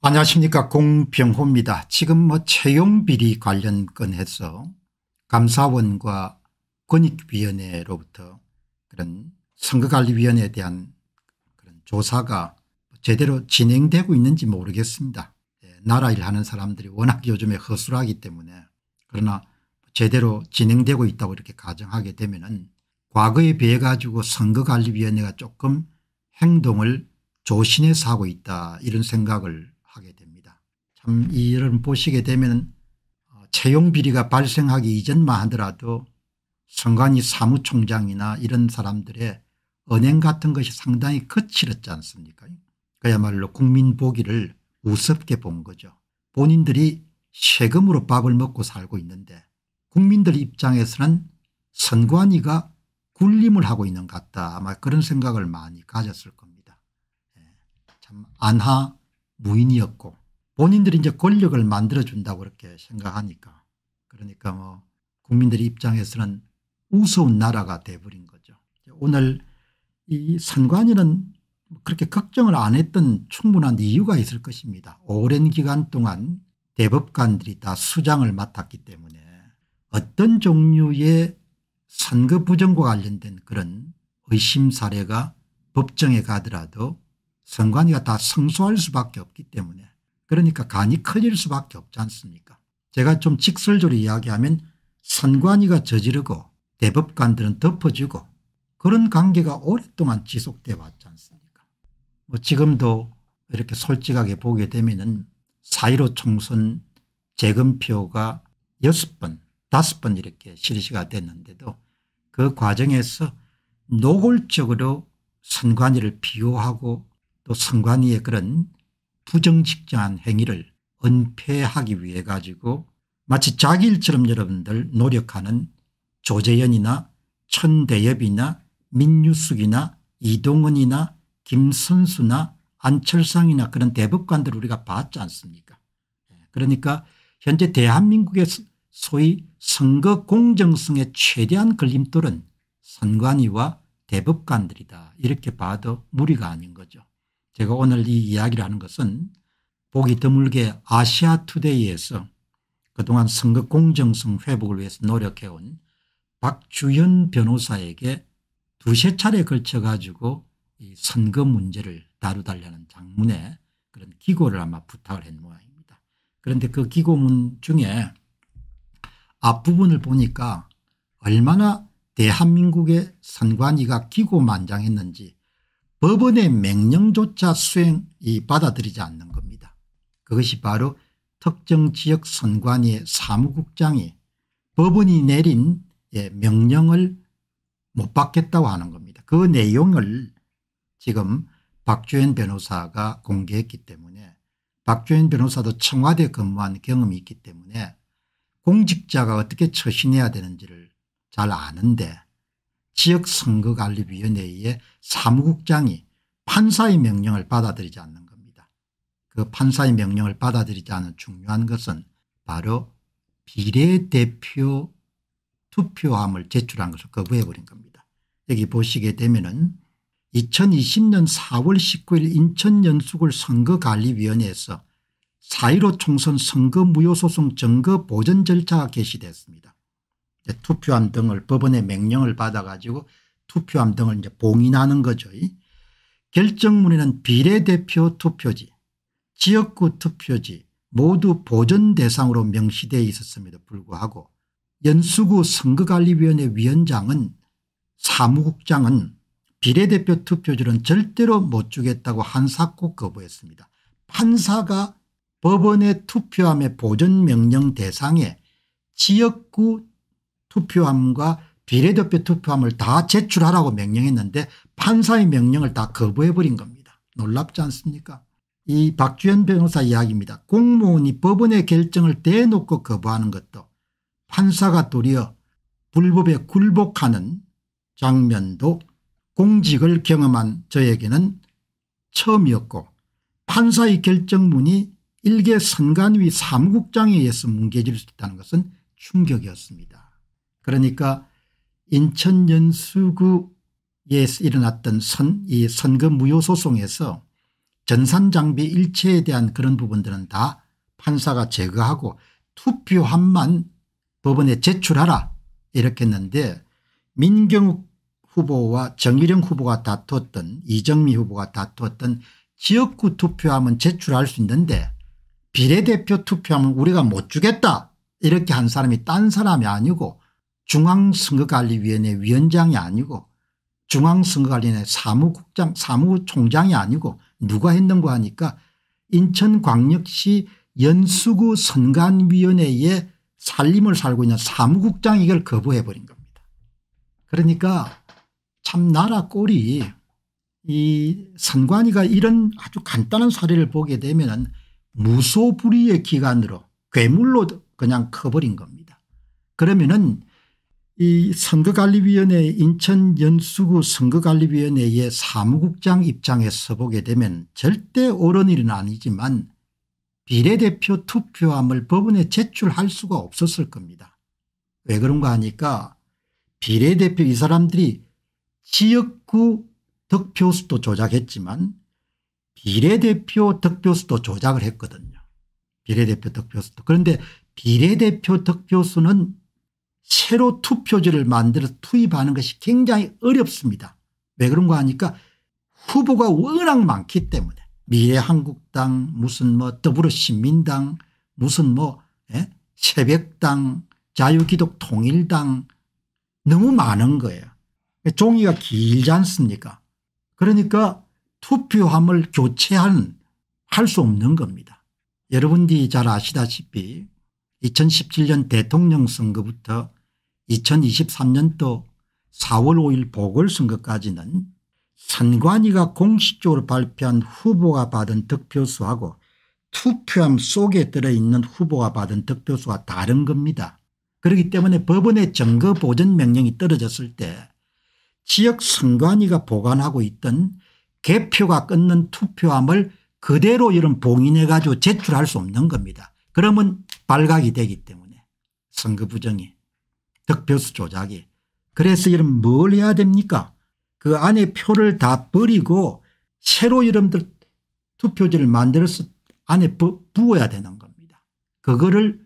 안녕하십니까 공병호입니다. 지금 뭐 채용비리 관련 건에서 감사원과 권익위원회로부터 그런 선거관리위원회에 대한 그런 조사가 제대로 진행되고 있는지 모르겠습니다. 예, 나라 일하는 사람들이 워낙 요즘에 허술하기 때문에 그러나 제대로 진행되고 있다고 이렇게 가정하게 되면 은 과거에 비해 가지고 선거관리위원회가 조금 행동을 조신해서 하고 있다 이런 생각을 하게 됩니다. 참이 일을 보시게 되면 어, 채용 비리가 발생하기 이전만 하더라도 선관위 사무총장이나 이런 사람들의 은행 같은 것이 상당히 거칠었지 않습니까 그야말로 국민 보기를 우습게 본 거죠. 본인들이 세금으로 밥을 먹고 살고 있는데 국민들 입장에서는 선관위가 군림을 하고 있는 것 같다 아마 그런 생각을 많이 가졌을 겁니다. 예, 참 안하 무인이었고 본인들이 이제 권력을 만들어준다고 그렇게 생각하니까 그러니까 뭐 국민들의 입장에서는 우스운 나라가 돼버린 거죠. 오늘 이 선관위는 그렇게 걱정을 안 했던 충분한 이유가 있을 것입니다. 오랜 기간 동안 대법관들이 다 수장을 맡았기 때문에 어떤 종류의 선거 부정과 관련된 그런 의심 사례가 법정에 가더라도 성관위가다 성소할 수밖에 없기 때문에 그러니까 간이 커질 수밖에 없지 않습니까 제가 좀 직설적으로 이야기하면 선관위가 저지르고 대법관들은 덮어주고 그런 관계가 오랫동안 지속돼 왔지 않습니까 뭐 지금도 이렇게 솔직하게 보게 되면 은4.15 총선 재검표가 6번 5번 이렇게 실시가 됐는데도 그 과정에서 노골적으로 선관위를 비호하고 또 선관위의 그런 부정직장한 행위를 은폐하기 위해 가지고 마치 자기 일처럼 여러분들 노력하는 조재현이나 천대엽이나 민유숙이나 이동원이나 김선수나 안철상이나 그런 대법관들 우리가 봤지 않습니까 예, 그러니까 현재 대한민국의 소위 선거 공정성의 최대한 걸림돌은 선관위와 대법관들이다 이렇게 봐도 무리가 아닌 거죠. 제가 오늘 이 이야기를 하는 것은 보기 드물게 아시아투데이에서 그동안 선거 공정성 회복을 위해서 노력해온 박주연 변호사에게 두세 차례 걸쳐 가지고 이 선거 문제를 다루달라는 장문에 그런 기고를 아마 부탁을 한 모양입니다. 그런데 그 기고문 중에 앞부분을 보니까 얼마나 대한민국의 선관위가 기고만장했는지 법원의 명령조차 수행이 받아들이지 않는 겁니다. 그것이 바로 특정 지역 선관위의 사무국장이 법원이 내린 예, 명령을 못 받겠다고 하는 겁니다. 그 내용을 지금 박주현 변호사가 공개했기 때문에 박주현 변호사도 청와대 근무한 경험이 있기 때문에 공직자가 어떻게 처신해야 되는지를 잘 아는데 지역선거관리위원회의 사무국장이 판사의 명령을 받아들이지 않는 겁니다. 그 판사의 명령을 받아들이지 않은 중요한 것은 바로 비례대표 투표함을 제출한 것을 거부해버린 겁니다. 여기 보시게 되면 은 2020년 4월 19일 인천연수구 선거관리위원회에서 4.15 총선 선거 무효소송 증거 보전 절차가 개시됐습니다. 투표함 등을 법원의 명령을 받아가지고 투표함 등을 이제 봉인하는 거죠. 결정문에는 비례대표 투표지 지역구 투표지 모두 보존 대상으로 명시되어 있었음에도 불구하고 연수구 선거관리위원회 위원장은 사무국장은 비례대표 투표지는 절대로 못 주겠다고 한사코 거부했습니다. 판사가 법원의 투표함의 보존명령 대상에 지역구 투표함과 비례대표 투표함을 다 제출하라고 명령했는데 판사의 명령을 다 거부해버린 겁니다. 놀랍지 않습니까 이 박주현 변호사 이야기입니다. 공무원이 법원의 결정을 대놓고 거부하는 것도 판사가 도리어 불법에 굴복하는 장면도 공직을 경험한 저에게는 처음이었고 판사의 결정문이 일개 선관위 사무국장에 의해서 뭉개질 수 있다는 것은 충격이었습니다. 그러니까 인천 연수구에 일어났던 선, 이 선거 무효 소송에서 전산장비 일체에 대한 그런 부분들은 다 판사가 제거하고 투표함만 법원에 제출하라 이렇게 했는데 민경욱 후보와 정일영 후보가 다투었던 이정미 후보가 다투었던 지역구 투표함은 제출할 수 있는데 비례대표 투표함은 우리가 못 주겠다 이렇게 한 사람이 딴 사람이 아니고 중앙선거관리위원회 위원장이 아니고 중앙선거관리위원회 사무국장 사무총장이 아니고 누가 했는가 하니까 인천광역시 연수구 선관위원회에 살림을 살고 있는 사무국장이 이걸 거부해 버린 겁니다. 그러니까 참 나라 꼴이 이 선관위가 이런 아주 간단한 사례를 보게 되면 무소불위의 기관으로 괴물로 그냥 커버린 겁니다. 그러면은 이 선거관리위원회 인천 연수구 선거관리위원회의 사무국장 입장에서 보게 되면 절대 옳은 일은 아니지만 비례대표 투표함을 법원에 제출할 수가 없었을 겁니다. 왜 그런가 하니까 비례대표 이 사람들이 지역구 득표수도 조작했지만 비례대표 득표수도 조작을 했거든요. 비례대표 득표수도. 그런데 비례대표 득표수는 새로 투표지를 만들어 투입하는 것이 굉장히 어렵습니다. 왜 그런가 하니까 후보가 워낙 많기 때문에 미래한국당 무슨 뭐더불어시민당 무슨 뭐 예? 새벽당 자유기독 통일당 너무 많은 거예요. 종이가 길지 않습니까 그러니까 투표함을 교체한 할수 없는 겁니다. 여러분들이 잘 아시다시피 2017년 대통령 선거부터 2023년도 4월 5일 보궐선거까지는 선관위가 공식적으로 발표한 후보가 받은 득표수하고 투표함 속에 들어있는 후보가 받은 득표수와 다른 겁니다. 그렇기 때문에 법원의 증거보전 명령이 떨어졌을 때 지역 선관위가 보관하고 있던 개표가 끊는 투표함을 그대로 이런 봉인해 가지고 제출할 수 없는 겁니다. 그러면 발각이 되기 때문에 선거 부정이. 득표수 조작이. 그래서 이름 뭘 해야 됩니까 그 안에 표를 다 버리고 새로 이름들 투표지를 만들어서 안에 부, 부어야 되는 겁니다. 그거를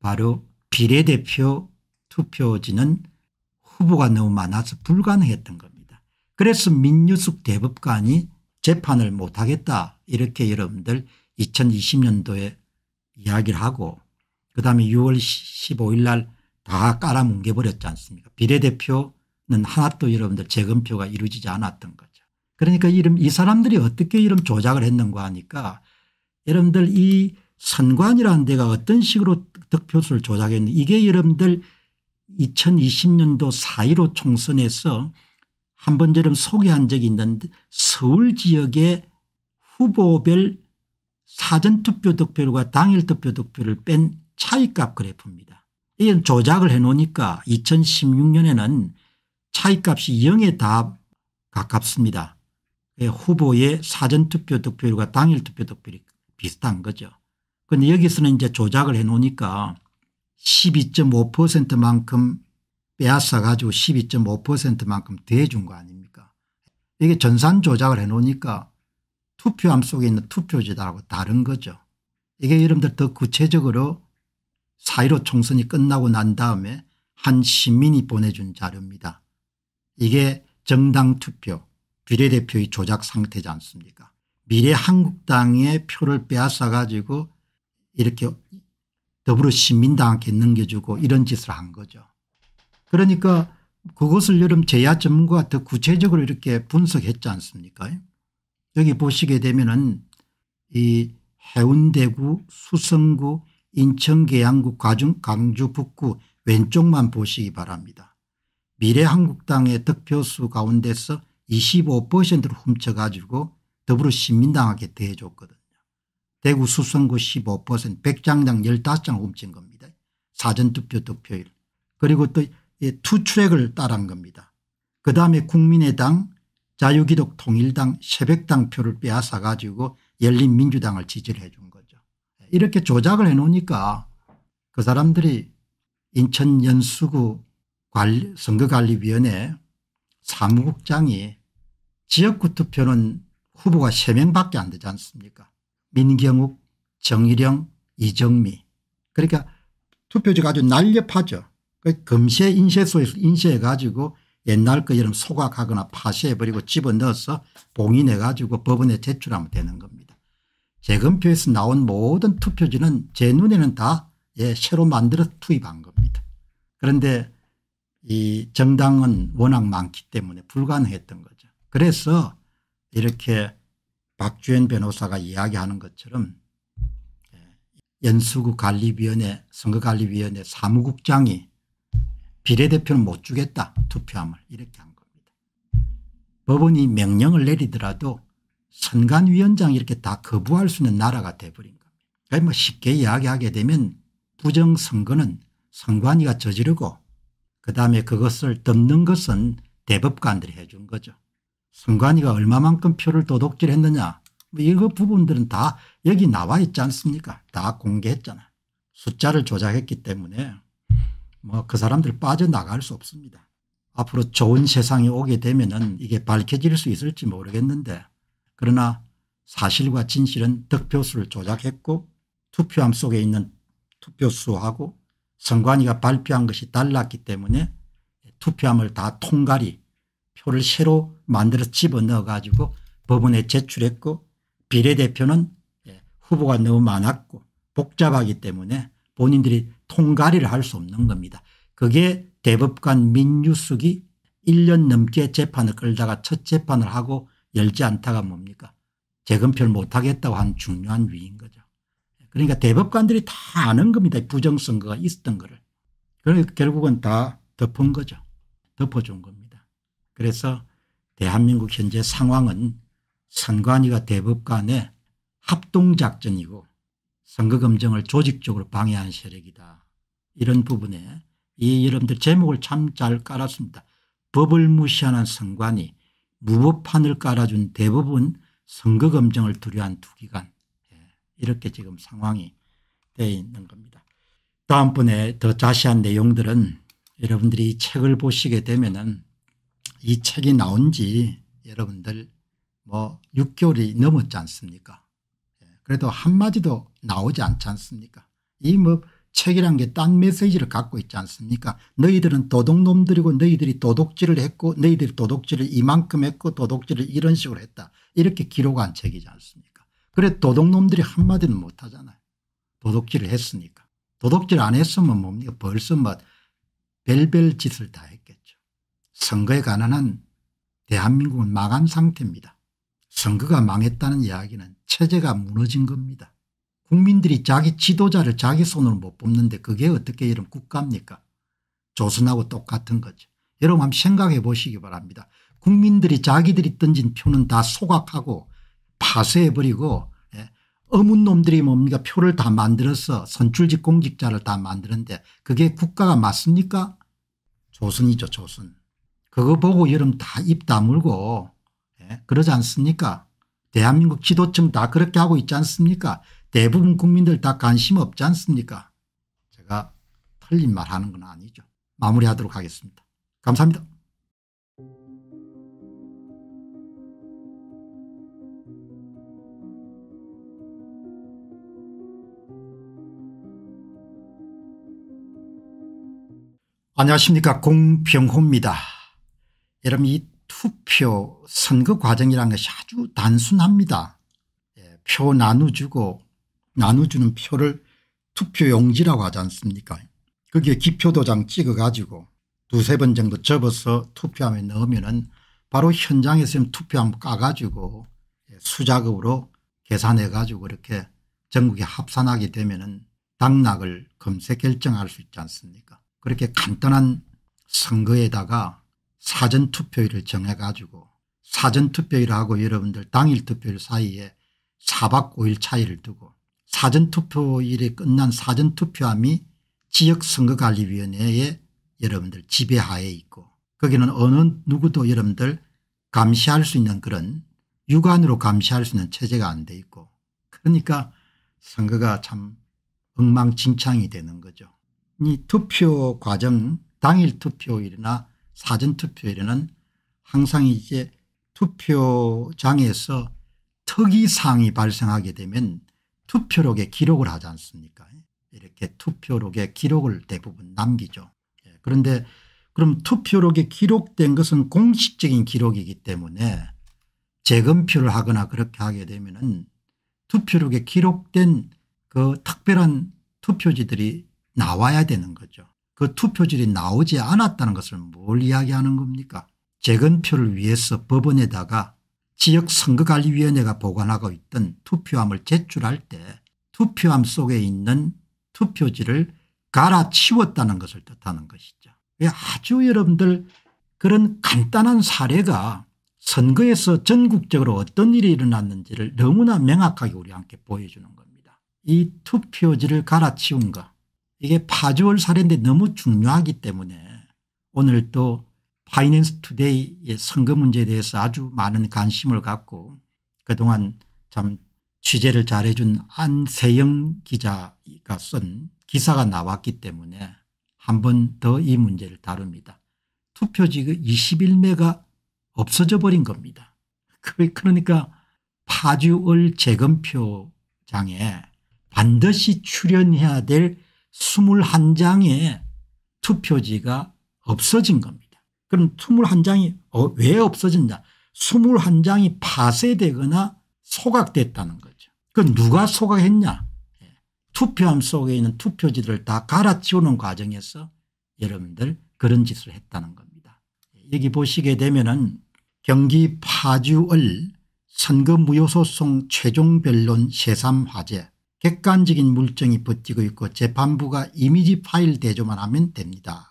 바로 비례대표 투표지는 후보가 너무 많아서 불가능했던 겁니다. 그래서 민유숙 대법관이 재판을 못하겠다 이렇게 여러분들 2020년도에 이야기를 하고 그 다음에 6월 15일 날다 깔아뭉개 버렸지 않습니까 비례대표는 하나도 여러분들 재검표가 이루어지지 않았던 거죠. 그러니까 이름 이 사람들이 어떻게 이름 조작을 했는가 하니까 여러분들 이 선관이라는 데가 어떤 식으로 득표수를 조작했는지 이게 여러분들 2020년도 4.15 총선에서 한 번저럼 소개한 적이 있는데 서울 지역의 후보별 사전투표 득표율과 당일 투표 득표를 뺀 차이값 그래프입니다. 이건 조작을 해놓으니까 2016년에는 차이값이 0에 다 가깝습니다. 예, 후보의 사전투표 득표율과 당일투표 득표율이 비슷한 거죠. 그런데 여기서는 이제 조작을 해놓으니까 12.5%만큼 빼앗아 가지고 12.5%만큼 대준거 아닙니까 이게 전산 조작을 해놓으니까 투표함 속에 있는 투표지하고 다른 거죠. 이게 여러분들 더 구체적으로 4.15 총선이 끝나고 난 다음에 한 시민이 보내준 자료입니다. 이게 정당 투표 비례대표의 조작 상태지 않습니까 미래한국당의 표를 빼앗아 가지고 이렇게 더불어시민당한테 넘겨주고 이런 짓을 한 거죠. 그러니까 그것을 여름 제야 전문가가 더 구체적으로 이렇게 분석했지 않습니까 여기 보시게 되면 은이 해운대구 수성구 인천 계양구 과중 강주 북구 왼쪽만 보시기 바랍니다. 미래한국당의 득표수 가운데서 25%를 훔쳐가지고 더불어시민당하게 대해줬거든요. 대구 수성구 15% 백장당 15장 훔친 겁니다. 사전투표 득표율. 그리고 또 투트랙을 따란 겁니다. 그 다음에 국민의당 자유기독 통일당 새벽당 표를 빼앗아 가지고 열린민주당을 지지를 해줍니다. 이렇게 조작을 해놓으니까 그 사람들이 인천 연수구 관리, 선거관리위원회 사무국장이 지역구 투표는 후보가 3명밖에 안 되지 않습니까 민경욱 정일영 이정미 그러니까 투표지가 아주 날렵하죠. 그 금세 인쇄소에서 인쇄해 가지고 옛날 것처럼 소각하거나 파쇄해버리고 집어넣어서 봉인해 가지고 법원에 제출하면 되는 겁니다. 재검표에서 나온 모든 투표지는 제 눈에는 다 예, 새로 만들어 투입한 겁니다. 그런데 이 정당은 워낙 많기 때문에 불가능했던 거죠. 그래서 이렇게 박주현 변호사가 이야기하는 것처럼 예, 연수구 관리위원회 선거관리위원회 사무국장이 비례대표는 못 주겠다 투표함을 이렇게 한 겁니다. 법원이 명령을 내리더라도 선관위원장 이렇게 다 거부할 수 있는 나라가 돼버린 겁니다. 그러니까 뭐 쉽게 이야기하게 되면 부정선거는 선관위가 저지르고 그다음에 그것을 덮는 것은 대법관들이 해준 거죠. 선관위가 얼마만큼 표를 도둑질했느냐 뭐 이거 부분들은 다 여기 나와 있지 않습니까 다 공개했잖아 숫자를 조작했기 때문에 뭐 그 사람들 빠져나갈 수 없습니다. 앞으로 좋은 세상이 오게 되면 은 이게 밝혀질 수 있을지 모르겠는데 그러나 사실과 진실은 득표수를 조작했고 투표함 속에 있는 투표수하고 선관위가 발표한 것이 달랐기 때문에 투표함을 다 통갈이 표를 새로 만들어 집어넣어 가지고 법원에 제출했고 비례대표는 예, 후보가 너무 많았고 복잡하기 때문에 본인들이 통갈이를 할 수 없는 겁니다. 그게 대법관 민유숙이 1년 넘게 재판을 끌다가 첫 재판을 하고 열지 않다가 뭡니까 재검표를 못하겠다고 한 중요한 위인 거죠. 그러니까 대법관들이 다 아는 겁니다. 부정선거가 있었던 거를. 그러니까 결국은 다 덮은 거죠. 덮어준 겁니다. 그래서 대한민국 현재 상황은 선관위가 대법관의 합동작전이고 선거검증을 조직적으로 방해한 세력이다. 이런 부분에 이 여러분들 제목을 참 잘 깔았습니다. 법을 무시하는 선관위 무법판을 깔아준 대법원 선거 검증을 두려한 두 기간 예, 이렇게 지금 상황이 되어 있는 겁니다. 다음번에 더 자세한 내용들은 여러분들이 책을 보시게 되면은 이 책이 나온 지 여러분들 뭐 6개월이 넘었지 않습니까? 예, 그래도 한마디도 나오지 않지 않습니까? 이뭐 책이란 게 딴 메시지를 갖고 있지 않습니까 너희들은 도둑놈들이고 너희들이 도둑질을 했고 너희들이 도둑질을 이만큼 했고 도둑질을 이런 식으로 했다 이렇게 기록한 책이지 않습니까 그래 도둑놈들이 한마디는 못하잖아요 도둑질을 했으니까 도둑질 안 했으면 뭡니까 벌써 막 별별 짓을 다 했겠죠 선거에 관한 대한민국은 망한 상태입니다 선거가 망했다는 이야기는 체제가 무너진 겁니다 국민들이 자기 지도자를 자기 손으로 못 뽑는데 그게 어떻게 이런 국가입니까 조선하고 똑같은 거죠. 여러분 한번 생각해 보시기 바랍니다. 국민들이 자기들이 던진 표는 다 소각하고 파쇄해버리고 예. 어문 놈들이 뭡니까 표를 다 만들어서 선출직 공직자를 다 만드는데 그게 국가가 맞습니까 조선이죠 조선. 그거 보고 여러분 다 입 다물고 예. 그러지 않습니까 대한민국 지도층 다 그렇게 하고 있지 않습니까 대부분 국민들 다 관심 없지 않습니까 제가 틀린 말 하는 건 아니죠. 마무리하도록 하겠습니다. 감사합니다. 안녕하십니까 공병호입니다. 여러분 이 투표 선거 과정이라는 것이 아주 단순합니다. 예, 표 나눠주고 나눠주는 표를 투표용지라고 하지 않습니까 거기에 기표도장 찍어 가지고 두세 번 정도 접어서 투표함에 넣으면 은 바로 현장에서 투표함 까가지고 예, 수작업으로 계산해 가지고 이렇게 전국에 합산하게 되면 은 당락을 검색 결정할 수 있지 않습니까 그렇게 간단한 선거에다가 사전투표일을 정해 가지고 사전투표일하고 여러분들 당일투표일 사이에 4박 5일 차이를 두고 사전투표일이 끝난 사전투표함이 지역선거관리위원회에 여러분들 지배하에 있고 거기는 어느 누구도 여러분들 감시할 수 있는 그런 육안으로 감시할 수 있는 체제가 안 돼 있고 그러니까 선거가 참 엉망진창이 되는 거죠. 이 투표 과정 당일 투표일이나 사전투표일에는 항상 이제 투표장에서 특이사항이 발생하게 되면 투표록에 기록을 하지 않습니까 이렇게 투표록에 기록을 대부분 남기죠. 예, 그런데 그럼 투표록에 기록된 것은 공식적인 기록이기 때문에 재검표를 하거나 그렇게 하게 되면 은 투표록에 기록된 그 특별한 투표지들이 나와야 되는 거죠. 그 투표지들이 나오지 않았다는 것을 뭘 이야기하는 겁니까 재검표를 위해서 법원에다가 지역선거관리위원회가 보관하고 있던 투표함을 제출할 때 투표함 속에 있는 투표지를 갈아치웠다는 것을 뜻하는 것이죠. 예, 아주 여러분들 그런 간단한 사례가 선거에서 전국적으로 어떤 일이 일어났는지를 너무나 명확하게 우리 함께 보여주는 겁니다. 이 투표지를 갈아치운 것 이게 파주월 사례인데 너무 중요하기 때문에 오늘 또 파이낸스 투데이의 선거 문제에 대해서 아주 많은 관심을 갖고 그동안 참 취재를 잘해준 안세영 기자가 쓴 기사가 나왔기 때문에 한 번 더 이 문제를 다룹니다. 투표지의 21매가 없어져 버린 겁니다. 그러니까 파주을 재검표장에 반드시 출연해야 될 21장의 투표지가 없어진 겁니다. 그럼 21장이 어, 왜 없어졌냐. 21장이 파쇄되거나 소각됐다는 거죠. 그 누가 소각했냐. 예. 투표함 속에 있는 투표지들을 다 갈아치우는 과정에서 여러분들 그런 짓을 했다는 겁니다. 예, 여기 보시게 되면 은 경기 파주을 선거 무효소송 최종변론 세삼화제 객관적인 물증이 버티고 있고 재판부가 이미지 파일 대조만 하면 됩니다.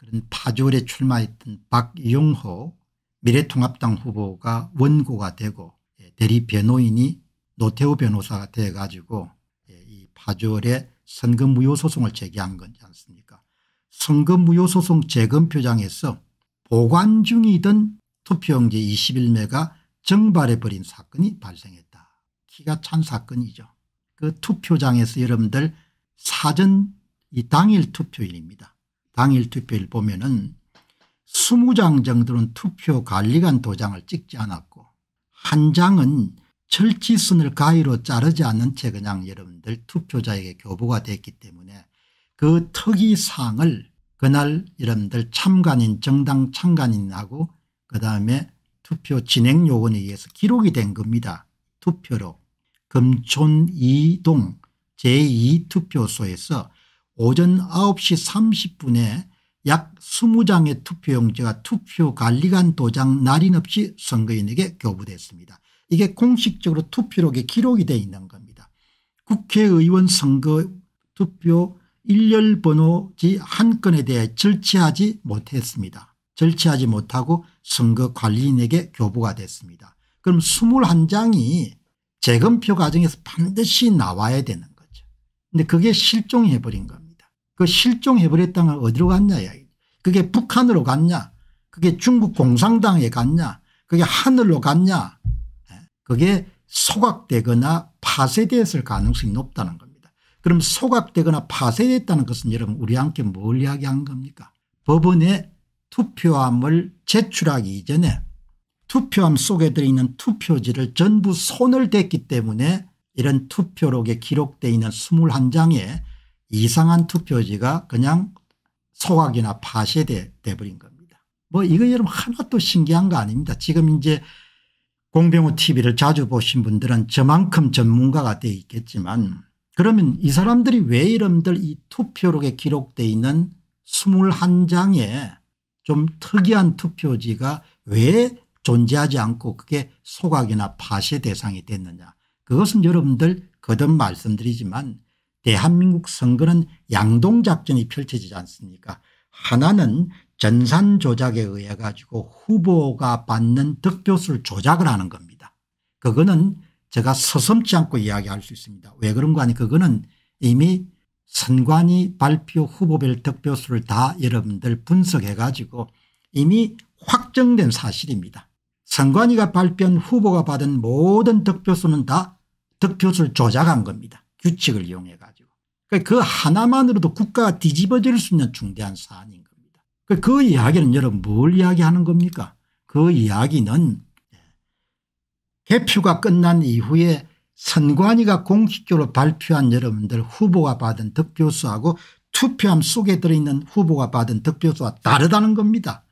그런 파주월에 출마했던 박용호 미래통합당 후보가 원고가 되고 예, 대리 변호인이 노태우 변호사가 돼가지고 예, 이 파주월에 선거무효 소송을 제기한 건지 않습니까 선거무효 소송 재검표장에서 보관 중이던 투표용지 21매가 정발해버린 사건이 발생했다. 키가찬 사건이죠. 그 투표장에서 여러분들 사전 이 당일 투표일입니다. 당일 투표일 보면은 20장 정도는 투표 관리관 도장을 찍지 않았고 한 장은 철지선을 가위로 자르지 않은 채 그냥 여러분들 투표자에게 교부가 됐기 때문에 그 특이사항을 그날 여러분들 참관인 정당 참관인하고 그다음에 투표 진행 요원에 의해서 기록이 된 겁니다. 투표로 금촌 2동 제2투표소에서 오전 9시 30분에 약 20장의 투표용지가 투표관리관 도장 날인 없이 선거인에게 교부됐습니다. 이게 공식적으로 투표록에 기록이 되어 있는 겁니다. 국회의원 선거 투표 일렬 번호지 한 건에 대해 절취하지 못했습니다. 절취하지 못하고 선거관리인에게 교부가 됐습니다. 그럼 21장이 재검표 과정에서 반드시 나와야 되는 근데 그게 실종해버린 겁니다. 그 실종해버렸다는 건 어디로 갔냐 이야기. 그게 북한으로 갔냐 그게 중국 공산당에 갔냐 그게 하늘로 갔냐 예, 그게 소각되거나 파쇄되었을 가능성이 높다는 겁니다. 그럼 소각되거나 파쇄됐다는 것은 여러분 우리 함께 뭘 이야기한 겁니까 법원에 투표함을 제출하기 이전에 투표함 속에 들어있는 투표지를 전부 손을 댔기 때문에 이런 투표록에 기록되어 있는 21장의 이상한 투표지가 그냥 소각이나 파쇄돼 버린 겁니다. 뭐 이거 여러분 하나도 신기한 거 아닙니다. 지금 이제 공병호 tv를 자주 보신 분들은 저만큼 전문가가 되어 있겠지만 그러면 이 사람들이 왜여러들이 투표록에 기록되어 있는 21장의 좀 특이한 투표지가 왜 존재하지 않고 그게 소각이나 파쇄 대상이 됐느냐 그것은 여러분들 거듭 말씀드리지만 대한민국 선거는 양동작전이 펼쳐지지 않습니까 하나는 전산 조작에 의해 가지고 후보가 받는 득표수를 조작을 하는 겁니다. 그거는 제가 서슴지 않고 이야기할 수 있습니다. 왜 그런가 하니 그거는 이미 선관위 발표 후보별 득표수를 다 여러분들 분석해 가지고 이미 확정된 사실입니다. 선관위가 발표한 후보가 받은 모든 득표수는 다 득표수를 조작한 겁니다. 규칙을 이용해 가지고. 그러니까 그 하나만으로도 국가가 뒤집어질 수 있는 중대한 사안인 겁니다. 그러니까 그 이야기는 여러분 뭘 이야기하는 겁니까 그 이야기는 개표가 끝난 이후에 선관위가 공식적으로 발표한 여러분들 후보가 받은 득표수하고 투표함 속에 들어있는 후보가 받은 득표수와 다르다는 겁니다.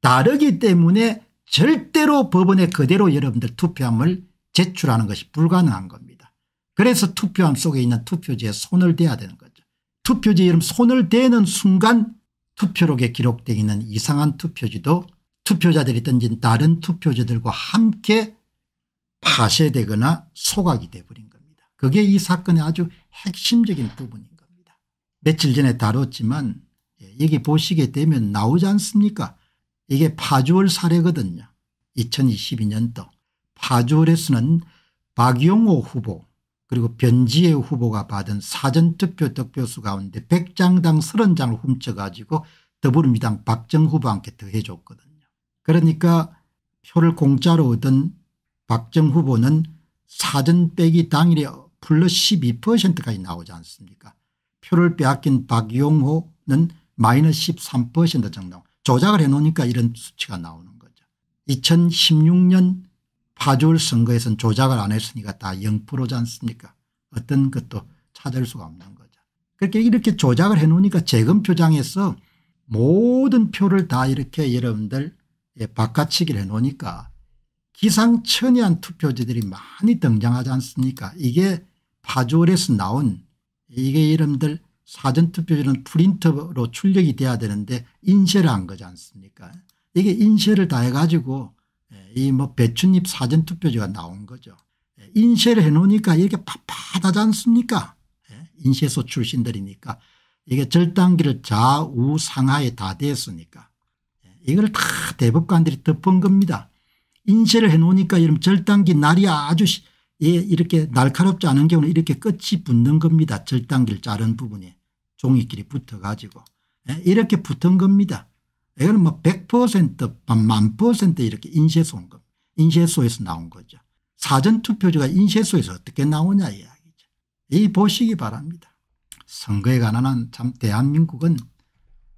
다르기 때문에 절대로 법원에 그대로 여러분들 투표함을 제출하는 것이 불가능한 겁니다. 그래서 투표함 속에 있는 투표지에 손을 대야 되는 거죠. 투표지 이름 손을 대는 순간 투표록에 기록되어 있는 이상한 투표지도 투표자들이 던진 다른 투표지들과 함께 파쇄되거나 소각이 돼버린 겁니다. 그게 이 사건의 아주 핵심적인 부분인 겁니다. 며칠 전에 다뤘지만 예, 여기 보시게 되면 나오지 않습니까 이게 파주월 사례거든요. 2022년도 파주월에서는 박용호 후보 그리고 변지혜 후보가 받은 사전투표 득표수 가운데 100장당 30장을 훔쳐가지고 더불어민주당 박정 후보한테 더해줬거든요. 그러니까 표를 공짜로 얻은 박정 후보는 사전 빼기 당일에 플러스 12%까지 나오지 않습니까 표를 빼앗긴 박용호는 마이너스 13% 정도 조작을 해놓으니까 이런 수치가 나오는 거죠. 2016년 파주울 선거에서는 조작을 안 했으니까 다 0%지 않습니까 어떤 것도 찾을 수가 없는 거죠. 그렇게 이렇게 조작을 해놓으니까 재검표장에서 모든 표를 다 이렇게 여러분들 예, 바깥치기를 해놓으니까 기상천외한 투표지들이 많이 등장하지 않습니까 이게 파주울에서 나온 이게 여러분들 사전투표지는 프린터로 출력이 돼야 되는데 인쇄를 한 거지 않습니까 이게 인쇄를 다 해가지고 이뭐 배춧잎 사전투표지가 나온 거죠. 예, 인쇄를 해놓으니까 이렇게 빳빳하지 않습니까 예, 인쇄소 출신들이니까 이게 절단기를 좌우 상하에 다 됐으니까 예, 이걸 다 대법관들이 덮은 겁니다. 인쇄를 해놓으니까 이런 절단기 날이 아주 이렇게 날카롭지 않은 경우는 이렇게 끝이 붙는 겁니다. 절단기를 자른 부분에 종이끼리 붙어가지고 이렇게 붙은 겁니다. 이거는 뭐100%만 뭐 퍼센트 이렇게 인쇄소 온겁 인쇄소에서 나온 거죠. 사전투표지가 인쇄소에서 어떻게 나오냐 이야기죠. 이 보시기 바랍니다. 선거에 관한 한참 대한민국은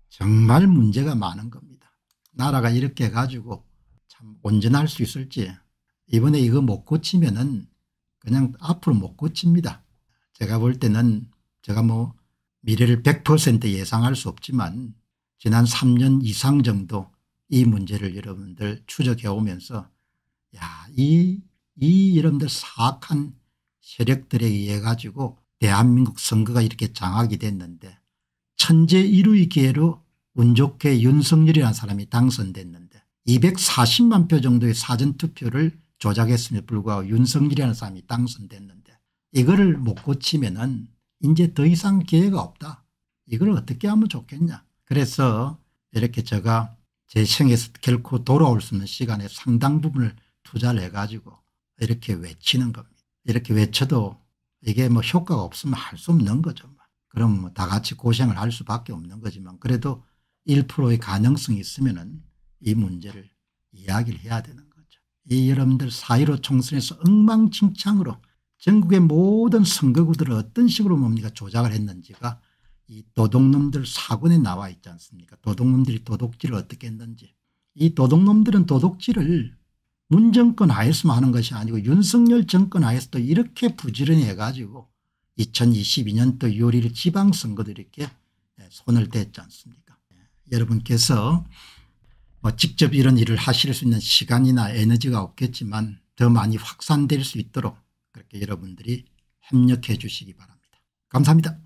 정말 문제가 많은 겁니다. 나라가 이렇게 해 가지고 참 온전할 수 있을지 이번에 이거 못 고치면은 그냥 앞으로 못 고칩니다. 제가 볼 때는 제가 뭐 미래를 100% 예상할 수 없지만 지난 3년 이상 정도 이 문제를 여러분들 추적해 오면서 야 이 이 여러분들 사악한 세력들에 의해 가지고 대한민국 선거가 이렇게 장악이 됐는데 천재 1위 기회로 운 좋게 윤석열이라는 사람이 당선됐는데 240만 표 정도의 사전투표를 조작했음에 도 불구하고 윤석열이라는 사람이 당선됐는데 이거를 못 고치면 은 이제 더 이상 기회가 없다. 이걸 어떻게 하면 좋겠냐. 그래서 이렇게 제가 제 생에서 결코 돌아올 수있는 시간의 상당 부분을 투자를 해가지고 이렇게 외치는 겁니다. 이렇게 외쳐도 이게 뭐 효과가 없으면 할 수 없는 거죠. 그럼 뭐다 같이 고생을 할 수밖에 없는 거지만 그래도 1%의 가능성이 있으면 은이 문제를 이야기를 해야 되는 거죠. 이 여러분들 4.15 총선에서 엉망진창으로 전국의 모든 선거구들을 어떤 식으로 뭡니까 조작을 했는지가 이 도둑놈들 사군에 나와 있지 않습니까 도둑놈들이 도둑질을 어떻게 했는지 이 도둑놈들은 도둑질을 문 정권 하에서만 하는 것이 아니고 윤석열 정권 하에서도 이렇게 부지런히 해가지고 2022년도 6월 1일 지방선거도 이렇게 예, 손을 댔지 않습니까 예, 여러분께서 뭐 직접 이런 일을 하실 수 있는 시간이나 에너지가 없겠지만 더 많이 확산될 수 있도록 그렇게 여러분들이 협력해 주시기 바랍니다. 감사합니다.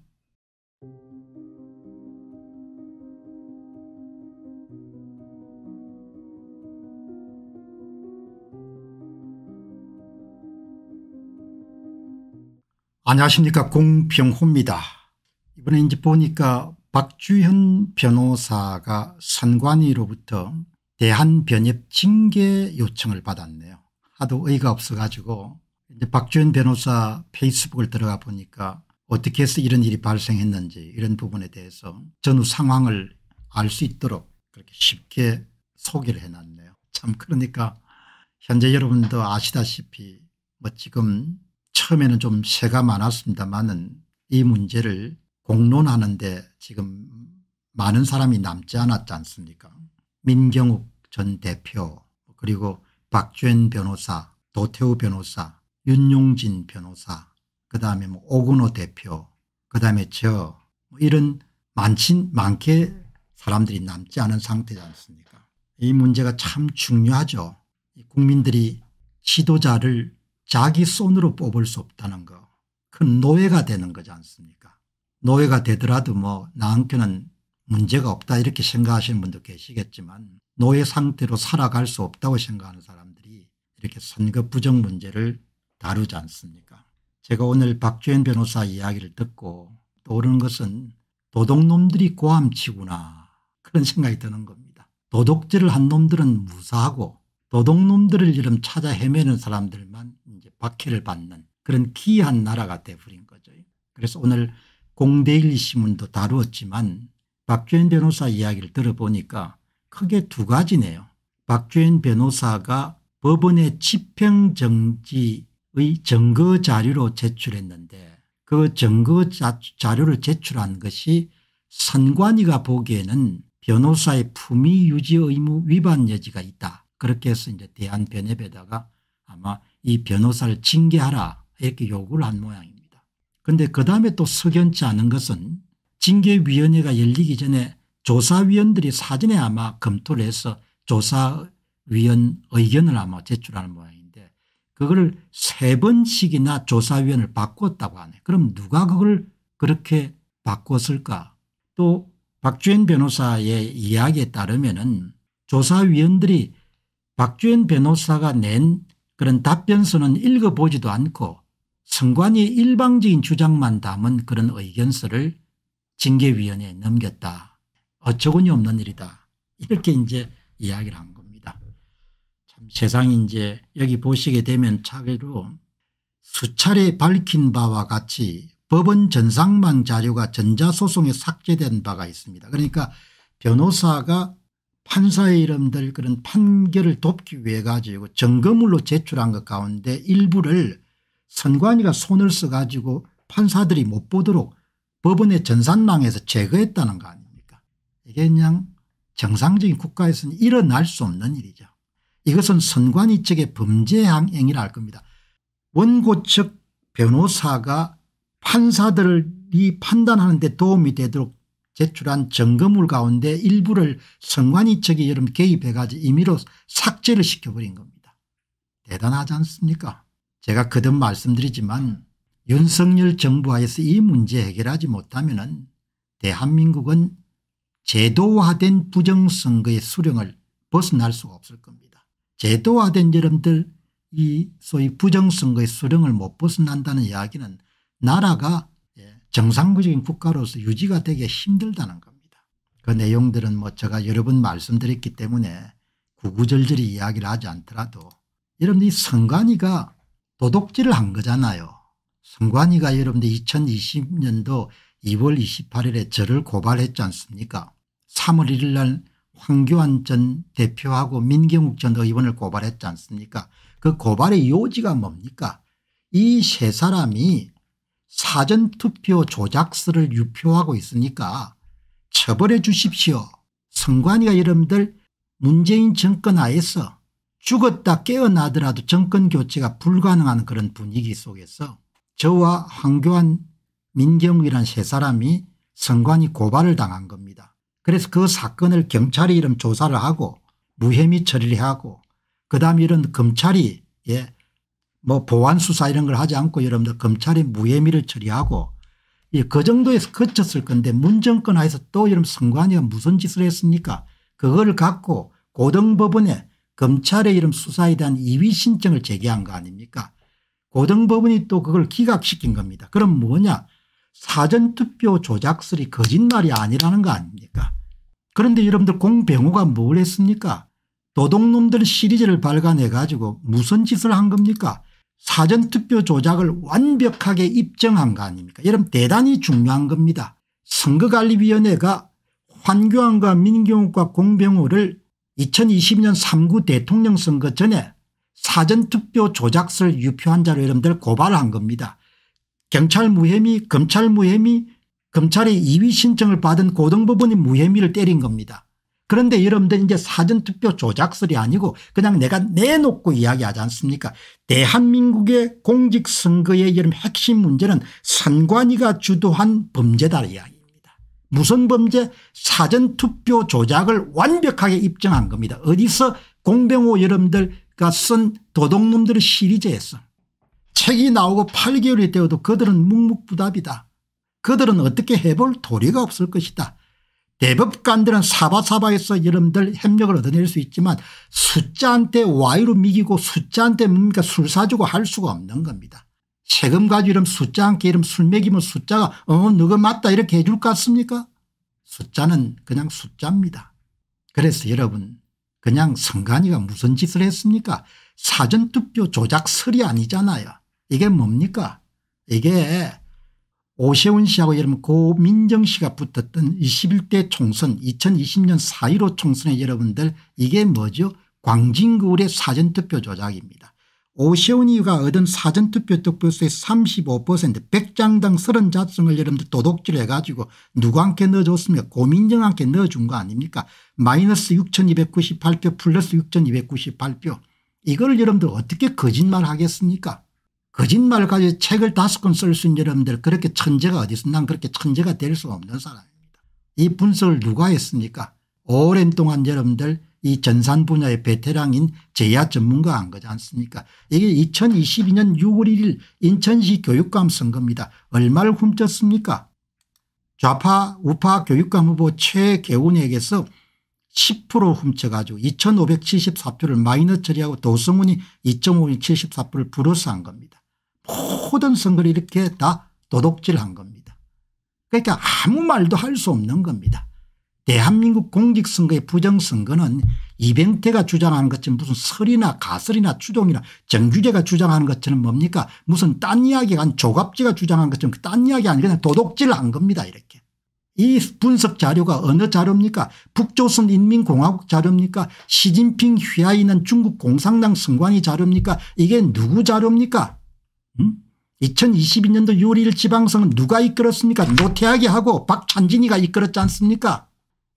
안녕하십니까 공병호입니다. 이번에 이제 보니까 박주현 변호사가 선관위로부터 대한변협 징계 요청을 받았네요. 하도 의가 없어 가지고 이제 박주현 변호사 페이스북을 들어가 보니까 어떻게 해서 이런 일이 발생했는지 이런 부분에 대해서 전후 상황을 알 수 있도록 그렇게 쉽게 소개를 해놨네요. 참 그러니까 현재 여러분도 아시다시피 뭐 지금 처음에는 좀 새가 많았습니다만은 이 문제를 공론하는데 지금 많은 사람이 남지 않았지 않습니까 민경욱 전 대표 그리고 박주현 변호사 도태우 변호사 윤용진 변호사 그다음에 뭐 오근호 대표 그다음에 저 뭐 이런 많진 많게 사람들이 남지 않은 상태지 않습니까 이 문제가 참 중요하죠 국민들이 지도자를 자기 손으로 뽑을 수 없다는 거. 큰 노예가 되는 거지 않습니까 노예가 되더라도 뭐 나한테는 문제가 없다 이렇게 생각하시는 분도 계시겠지만 노예 상태로 살아갈 수 없다고 생각하는 사람들이 이렇게 선거 부정 문제를 다루지 않습니까 제가 오늘 박주현 변호사 이야기를 듣고 떠오르는 것은 도둑놈들이 고함치구나 그런 생각이 드는 겁니다. 도둑질을 한 놈들은 무사하고 도둑놈들을 이름 찾아 헤매는 사람들만 박해를 받는 그런 기이한 나라가 돼버린 거죠. 그래서 오늘 공대일 신문도 다루었지만 박주현 변호사 이야기를 들어보니까 크게 두 가지네요. 박주현 변호사가 법원의 집행정지의 증거 자료로 제출했는데 그 증거 자료를 제출한 것이 선관위가 보기에는 변호사의 품위 유지 의무 위반 여지가 있다. 그렇게 해서 이제 대한변협에다가 아마 이 변호사를 징계하라 이렇게 요구를 한 모양입니다. 그런데 그 다음에 또 석연치 않은 것은 징계위원회가 열리기 전에 조사위원들이 사전에 아마 검토를 해서 조사위원 의견을 아마 제출하는 모양인데 그걸 세 번씩이나 조사위원을 바꿨다고 하네. 그럼 누가 그걸 그렇게 바꿨을까 또 박주현 변호사의 이야기에 따르면 조사위원들이 박주현 변호사가 낸 그런 답변서는 읽어보지도 않고 선관이 일방적인 주장만 담은 그런 의견서를 징계위원회에 넘겼다. 어처구니 없는 일이다. 이렇게 이제 이야기를 한 겁니다. 참 세상이 이제 여기 보시게 되면 차례로 수차례 밝힌 바와 같이 법원 전상망 자료가 전자소송에 삭제된 바가 있습니다. 그러니까 변호사가 판사의 이름들 그런 판결을 돕기 위해 가지고 점검물로 제출한 것 가운데 일부를 선관위가 손을 써가지고 판사들이 못 보도록 법원의 전산망에서 제거했다는 거 아닙니까 이게 그냥 정상적인 국가에서는 일어날 수 없는 일이죠. 이것은 선관위 측의 범죄 행위라 할 겁니다. 원고 측 변호사가 판사들이 판단하는 데 도움이 되도록 제출한 점거물 가운데 일부를 성관이 측이 여름 개입해 가지 임의로 삭제를 시켜버린 겁니다. 대단하지 않습니까 제가 그듭 말씀드리지만 윤석열 정부하에서 이 문제 해결하지 못하면 은 대한민국은 제도화된 부정선거의 수령을 벗어날 수가 없을 겁니다. 제도화된 여러분들 이 소위 부정선거의 수령을 못 벗어난다는 이야기는 나라가 정상적인 국가로서 유지가 되기 힘들다는 겁니다. 그 내용들은 뭐 제가 여러 번 말씀드렸기 때문에 구구절절히 이야기를 하지 않더라도 여러분들 이 선관위가 도둑질을 한 거잖아요. 선관위가 여러분들 2020년도 2월 28일에 저를 고발했지 않습니까 3월 1일 날 황교안 전 대표하고 민경욱 전 의원을 고발했지 않습니까 그 고발의 요지가 뭡니까 이 세 사람이 사전투표 조작서를유표하고 있으니까 처벌해 주십시오. 선관위가 여러분들 문재인 정권 하에서 죽었다 깨어나더라도 정권교체가 불가능한 그런 분위기 속에서 저와 황교안 민경이란 세 사람이 선관위 고발을 당한 겁니다. 그래서 그 사건을 경찰이 이름 조사를 하고 무혐의 처리를 하고 그다음 이런 검찰이 예, 뭐보안 수사 이런 걸 하지 않고 여러분들 검찰이 무혐의를 처리하고 그 정도에서 그쳤을 건데 문정권 하에서 또 여러분 선관위가 무슨 짓을 했습니까 그거를 갖고 고등법원에 검찰의 이름 수사에 대한 이의 신청을 제기한 거 아닙니까 고등법원이 또 그걸 기각시킨 겁니다. 그럼 뭐냐 사전투표 조작설이 거짓말이 아니라는 거 아닙니까 그런데 여러분들 공병호가 뭘 했습니까 도둑놈들 시리즈를 발간해 가지고 무슨 짓을 한 겁니까 사전투표 조작을 완벽하게 입증한 거 아닙니까 여러분 대단히 중요한 겁니다. 선거관리위원회가 환교안과 민경욱과 공병호를 2020년 3구 대통령 선거 전에 사전투표 조작설 유표한 자로 여러분들 고발한 겁니다. 경찰 무혐의 검찰 무혐의 검찰의 이위 신청을 받은 고등법원이 무혐의를 때린 겁니다. 그런데 여러분들 이제 사전투표 조작설이 아니고 그냥 내가 내놓고 이야기하지 않습니까 대한민국의 공직선거의 여름 핵심 문제는 선관위가 주도한 범죄다 이야기입니다. 무슨 범죄 사전투표 조작을 완벽하게 입증한 겁니다. 어디서 공병호 여러분들과 쓴 도둑놈들의 시리즈에서 책이 나오고 8개월이 되어도 그들은 묵묵부답이다. 그들은 어떻게 해볼 도리가 없을 것이다. 대법관들은 사바사바해서 여러분들 협력을 얻어낼 수 있지만 숫자한테 와이로 미기고 숫자한테 뭡니까 술 사주고 할 수가 없는 겁니다. 세금 가지고 이름 숫자 함께 이름술 먹이면 숫자가 어 누가 맞다 이렇게 해줄 것 같습니까 숫자는 그냥 숫자입니다. 그래서 여러분 그냥 선관위가 무슨 짓을 했습니까 사전투표 조작설이 아니잖아요. 이게 뭡니까 이게 오세훈 씨하고 여러분 고민정 씨가 붙었던 21대 총선 2020년 4.15 총선에 여러분들 이게 뭐죠 광진구울의 사전투표 조작입니다. 오세훈이가 얻은 사전투표 득표수의 35% 100장당 30자성을 여러분들 도둑질 해가지고 누구한테 넣어줬으며 고민정한테 넣어준 거 아닙니까 마이너스 6298표 플러스 6298표 이걸 여러분들 어떻게 거짓말 하겠습니까 거짓말까지 책을 다섯 권 쓸 수 있는 여러분들 그렇게 천재가 어디 있어 난 그렇게 천재가 될 수 없는 사람입니다. 이 분석을 누가 했습니까 오랜 동안 여러분들 이 전산 분야의 베테랑인 제야 전문가 한 거지 않습니까 이게 2022년 6월 1일 인천시 교육감 선거입니다. 얼마를 훔쳤습니까 좌파 우파 교육감 후보 최계훈에게서 10% 훔쳐가지고 2574표를 마이너 처리하고 도성훈이 2.574표를 불러서한 겁니다. 모든 선거를 이렇게 다 도둑질한 겁니다. 그러니까 아무 말도 할 수 없는 겁니다. 대한민국 공직선거의 부정선거는 이병태가 주장하는 것처럼 무슨 설이나 가설이나 추종이나 정규재가 주장하는 것처럼 뭡니까 무슨 딴 이야기가 조갑지가 주장하는 것처럼 그 딴 이야기 아니 그냥 도둑질한 겁니다 이렇게. 이 분석 자료가 어느 자료입니까 북조선 인민공화국 자료입니까 시진핑 휘하에 있는 중국 공산당 승관이 자료입니까 이게 누구 자료입니까 음? 2022년도 6월 1일 지방선거 누가 이끌었습니까 노태학이 하고 박찬진이가 이끌었지 않습니까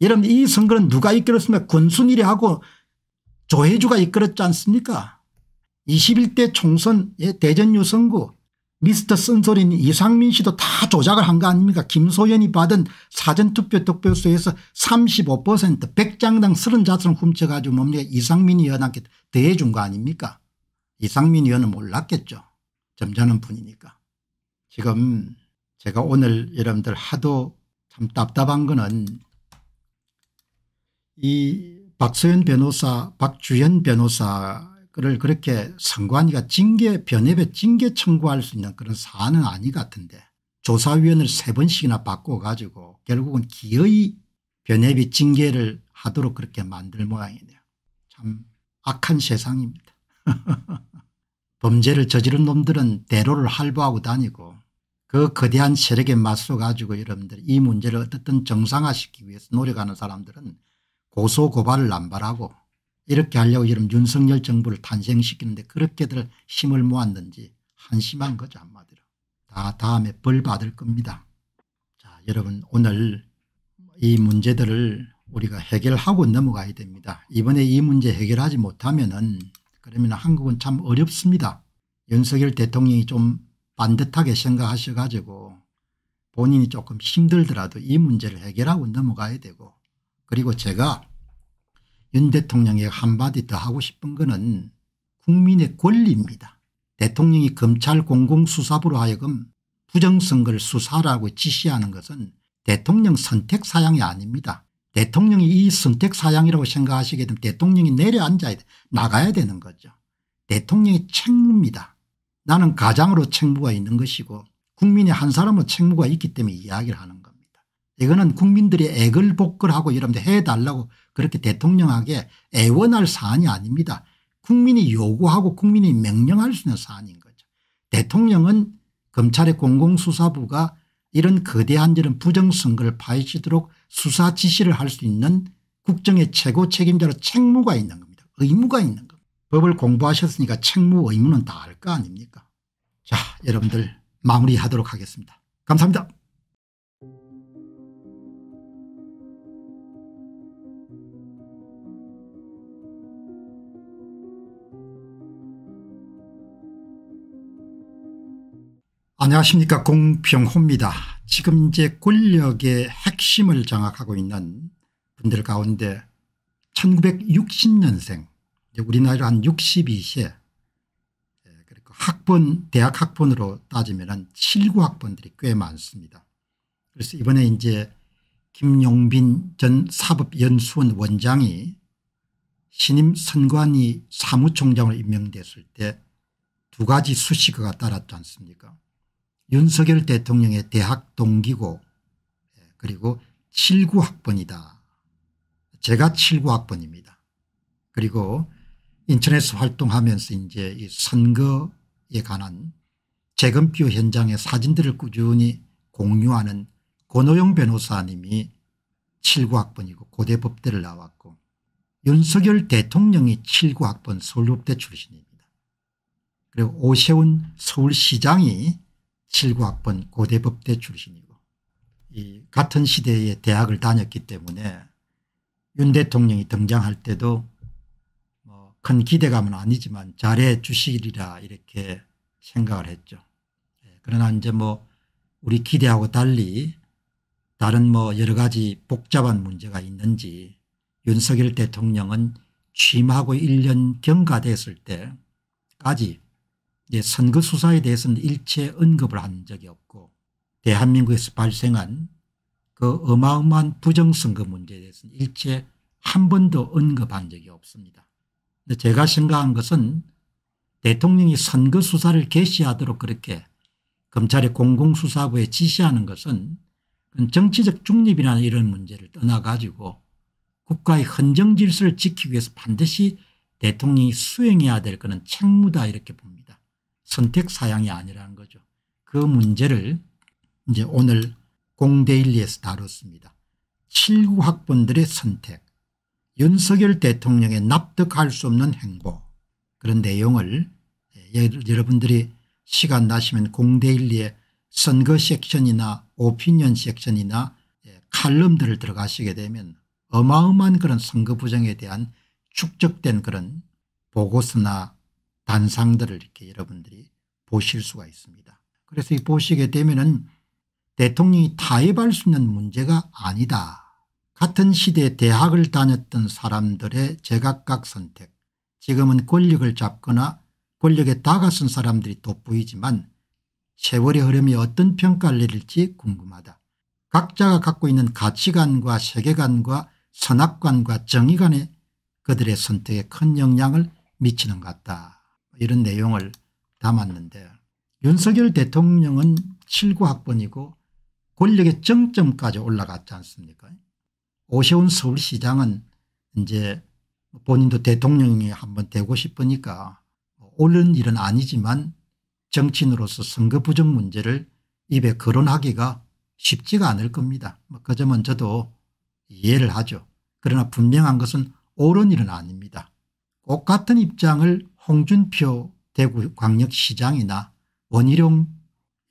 여러분 이 선거는 누가 이끌었습니까 권순일이 하고 조혜주가 이끌었지 않습니까 21대 총선의 대전 유선구 미스터 쓴소린 리 이상민 씨도 다 조작을 한 거 아닙니까 김소연이 받은 사전투표 득표수에서 35% 100장당 30자수를 훔쳐가지고 뭡니까 이상민 의원한테 대해준 거 아닙니까 이상민 의원은 몰랐겠죠 점잖은 분이니까. 지금 제가 오늘 여러분들 하도 참 답답한 거는 이 박소연 변호사 박주현 변호사를 그렇게 선관위가 징계 변협에 징계 청구할 수 있는 그런 사안은 아니 같은데 조사위원을 세 번씩이나 바꿔가지고 결국은 기어이 변협이 징계를 하도록 그렇게 만들 모양이네요. 참 악한 세상입니다. 범죄를 저지른 놈들은 대로를 할부하고 다니고 그 거대한 세력에 맞서 가지고 여러분들 이 문제를 어떻든 정상화시키기 위해서 노력하는 사람들은 고소고발을 남발하고 이렇게 하려고 여러분 윤석열 정부를 탄생시키는데 그렇게들 힘을 모았는지 한심한 거죠 한마디로. 다 다음에 벌 받을 겁니다. 자 여러분 오늘 이 문제들을 우리가 해결하고 넘어가야 됩니다. 이번에 이 문제 해결하지 못하면 은 그러면 한국은 참 어렵습니다. 윤석열 대통령이 좀 반듯하게 생각하셔가지고 본인이 조금 힘들더라도 이 문제를 해결하고 넘어가야 되고 그리고 제가 윤 대통령에게 한마디 더 하고 싶은 것은 국민의 권리입니다. 대통령이 검찰 공공수사부로 하여금 부정선거를 수사라고 지시하는 것은 대통령 선택사양이 아닙니다. 대통령이 이 선택 사양이라고 생각하시게 되면 대통령이 내려앉아야 돼 나가야 되는 거죠. 대통령이 책무입니다. 나는 가장으로 책무가 있는 것이고 국민의 한 사람은 책무가 있기 때문에 이야기를 하는 겁니다. 이거는 국민들이 애글 복글하고 여러분 해달라고 그렇게 대통령에게 애원할 사안이 아닙니다. 국민이 요구하고 국민이 명령할 수 있는 사안인 거죠. 대통령은 검찰의 공공수사부가 이런 거대한 이런 부정선거를 파헤치도록 수사 지시를 할 수 있는 국정의 최고 책임자로 책무가 있는 겁니다. 의무가 있는 겁니다. 법을 공부하셨으니까 책무 의무는 다 알 거 아닙니까 자 여러분들 마무리하도록 하겠습니다. 감사합니다. 지금 이제 권력의 핵심을 장악하고 있는 분들 가운데 1960년생 우리 나이로 한 62세 예, 그리고 학번 대학 학번으로 따지면 은7구 학번들이 꽤 많습니다. 그래서 이번에 이제 김용빈 전 사법연수원 원장이 신임 선관위 사무총장으로 임명됐을 때 두 가지 수식어가 따랐지 않습니까 윤석열 대통령의 대학 동기고 예, 그리고 79학번이다. 제가 79학번입니다. 그리고 인천에서 활동하면서 이제 이 선거에 관한 재검표 현장의 사진들을 꾸준히 공유하는 권호영 변호사님이 79학번이고 고대 법대를 나왔고 윤석열 대통령이 79학번 서울대 출신입니다. 그리고 오세훈 서울시장이 7구학번 고대법대 출신이고 이 같은 시대에 대학을 다녔기 때문에 윤 대통령이 등장할 때도 뭐큰 기대감은 아니지만 잘해 주시리라 이렇게 생각을 했죠. 예, 그러나 이제 뭐 우리 기대하고 달리 다른 뭐 여러 가지 복잡한 문제가 있는지 윤석열 대통령은 취임하고 1년 경과됐을 때까지 이 선거 수사에 대해서는 일체 언급을 한 적이 없고 대한민국에서 발생한 그 어마어마한 부정선거 문제에 대해서는 일체 한 번도 언급한 적이 없습니다. 제가 생각한 것은 대통령이 선거 수사를 개시하도록 그렇게 검찰의 공공수사부에 지시하는 것은 정치적 중립이라는 이런 문제를 떠나가지고 국가의 헌정질서를 지키기 위해서 반드시 대통령이 수행해야 될 것은 책무다 이렇게 봅니다. 선택 사양이 아니라는 거죠. 그 문제를 이제 오늘 공대일리에서 다뤘습니다. 7구 학번들의 선택, 윤석열 대통령의 납득할 수 없는 행보 그런 내용을 예, 여러분들이 시간 나시면 공대일리의 선거 섹션이나 오피니언 섹션이나 예, 칼럼들을 들어가시게 되면 어마어마한 그런 선거 부정에 대한 축적된 그런 보고서나 단상들을 이렇게 여러분들이 보실 수가 있습니다. 그래서 이 보시게 되면은 대통령이 타협할 수 있는 문제가 아니다. 같은 시대 대학을 다녔던 사람들의 제각각 선택 지금은 권력을 잡거나 권력에 다가선 사람들이 돋보이지만 세월의 흐름이 어떤 평가를 내릴지 궁금하다. 각자가 갖고 있는 가치관과 세계관과 선악관과 정의관에 그들의 선택에 큰 영향을 미치는 것 같다. 이런 내용을 담았는데 윤석열 대통령은 7, 9학번이고 권력의 정점까지 올라갔지 않습니까 오세훈 서울시장은 이제 본인도 대통령이 한번 되고 싶으니까 옳은 일은 아니지만 정치인으로서 선거 부정 문제를 입에 거론하기가 쉽지가 않을 겁니다. 뭐 그 점은 저도 이해를 하죠. 그러나 분명한 것은 옳은 일은 아닙니다. 똑같은 입장을 홍준표 대구광역시장이나 원희룡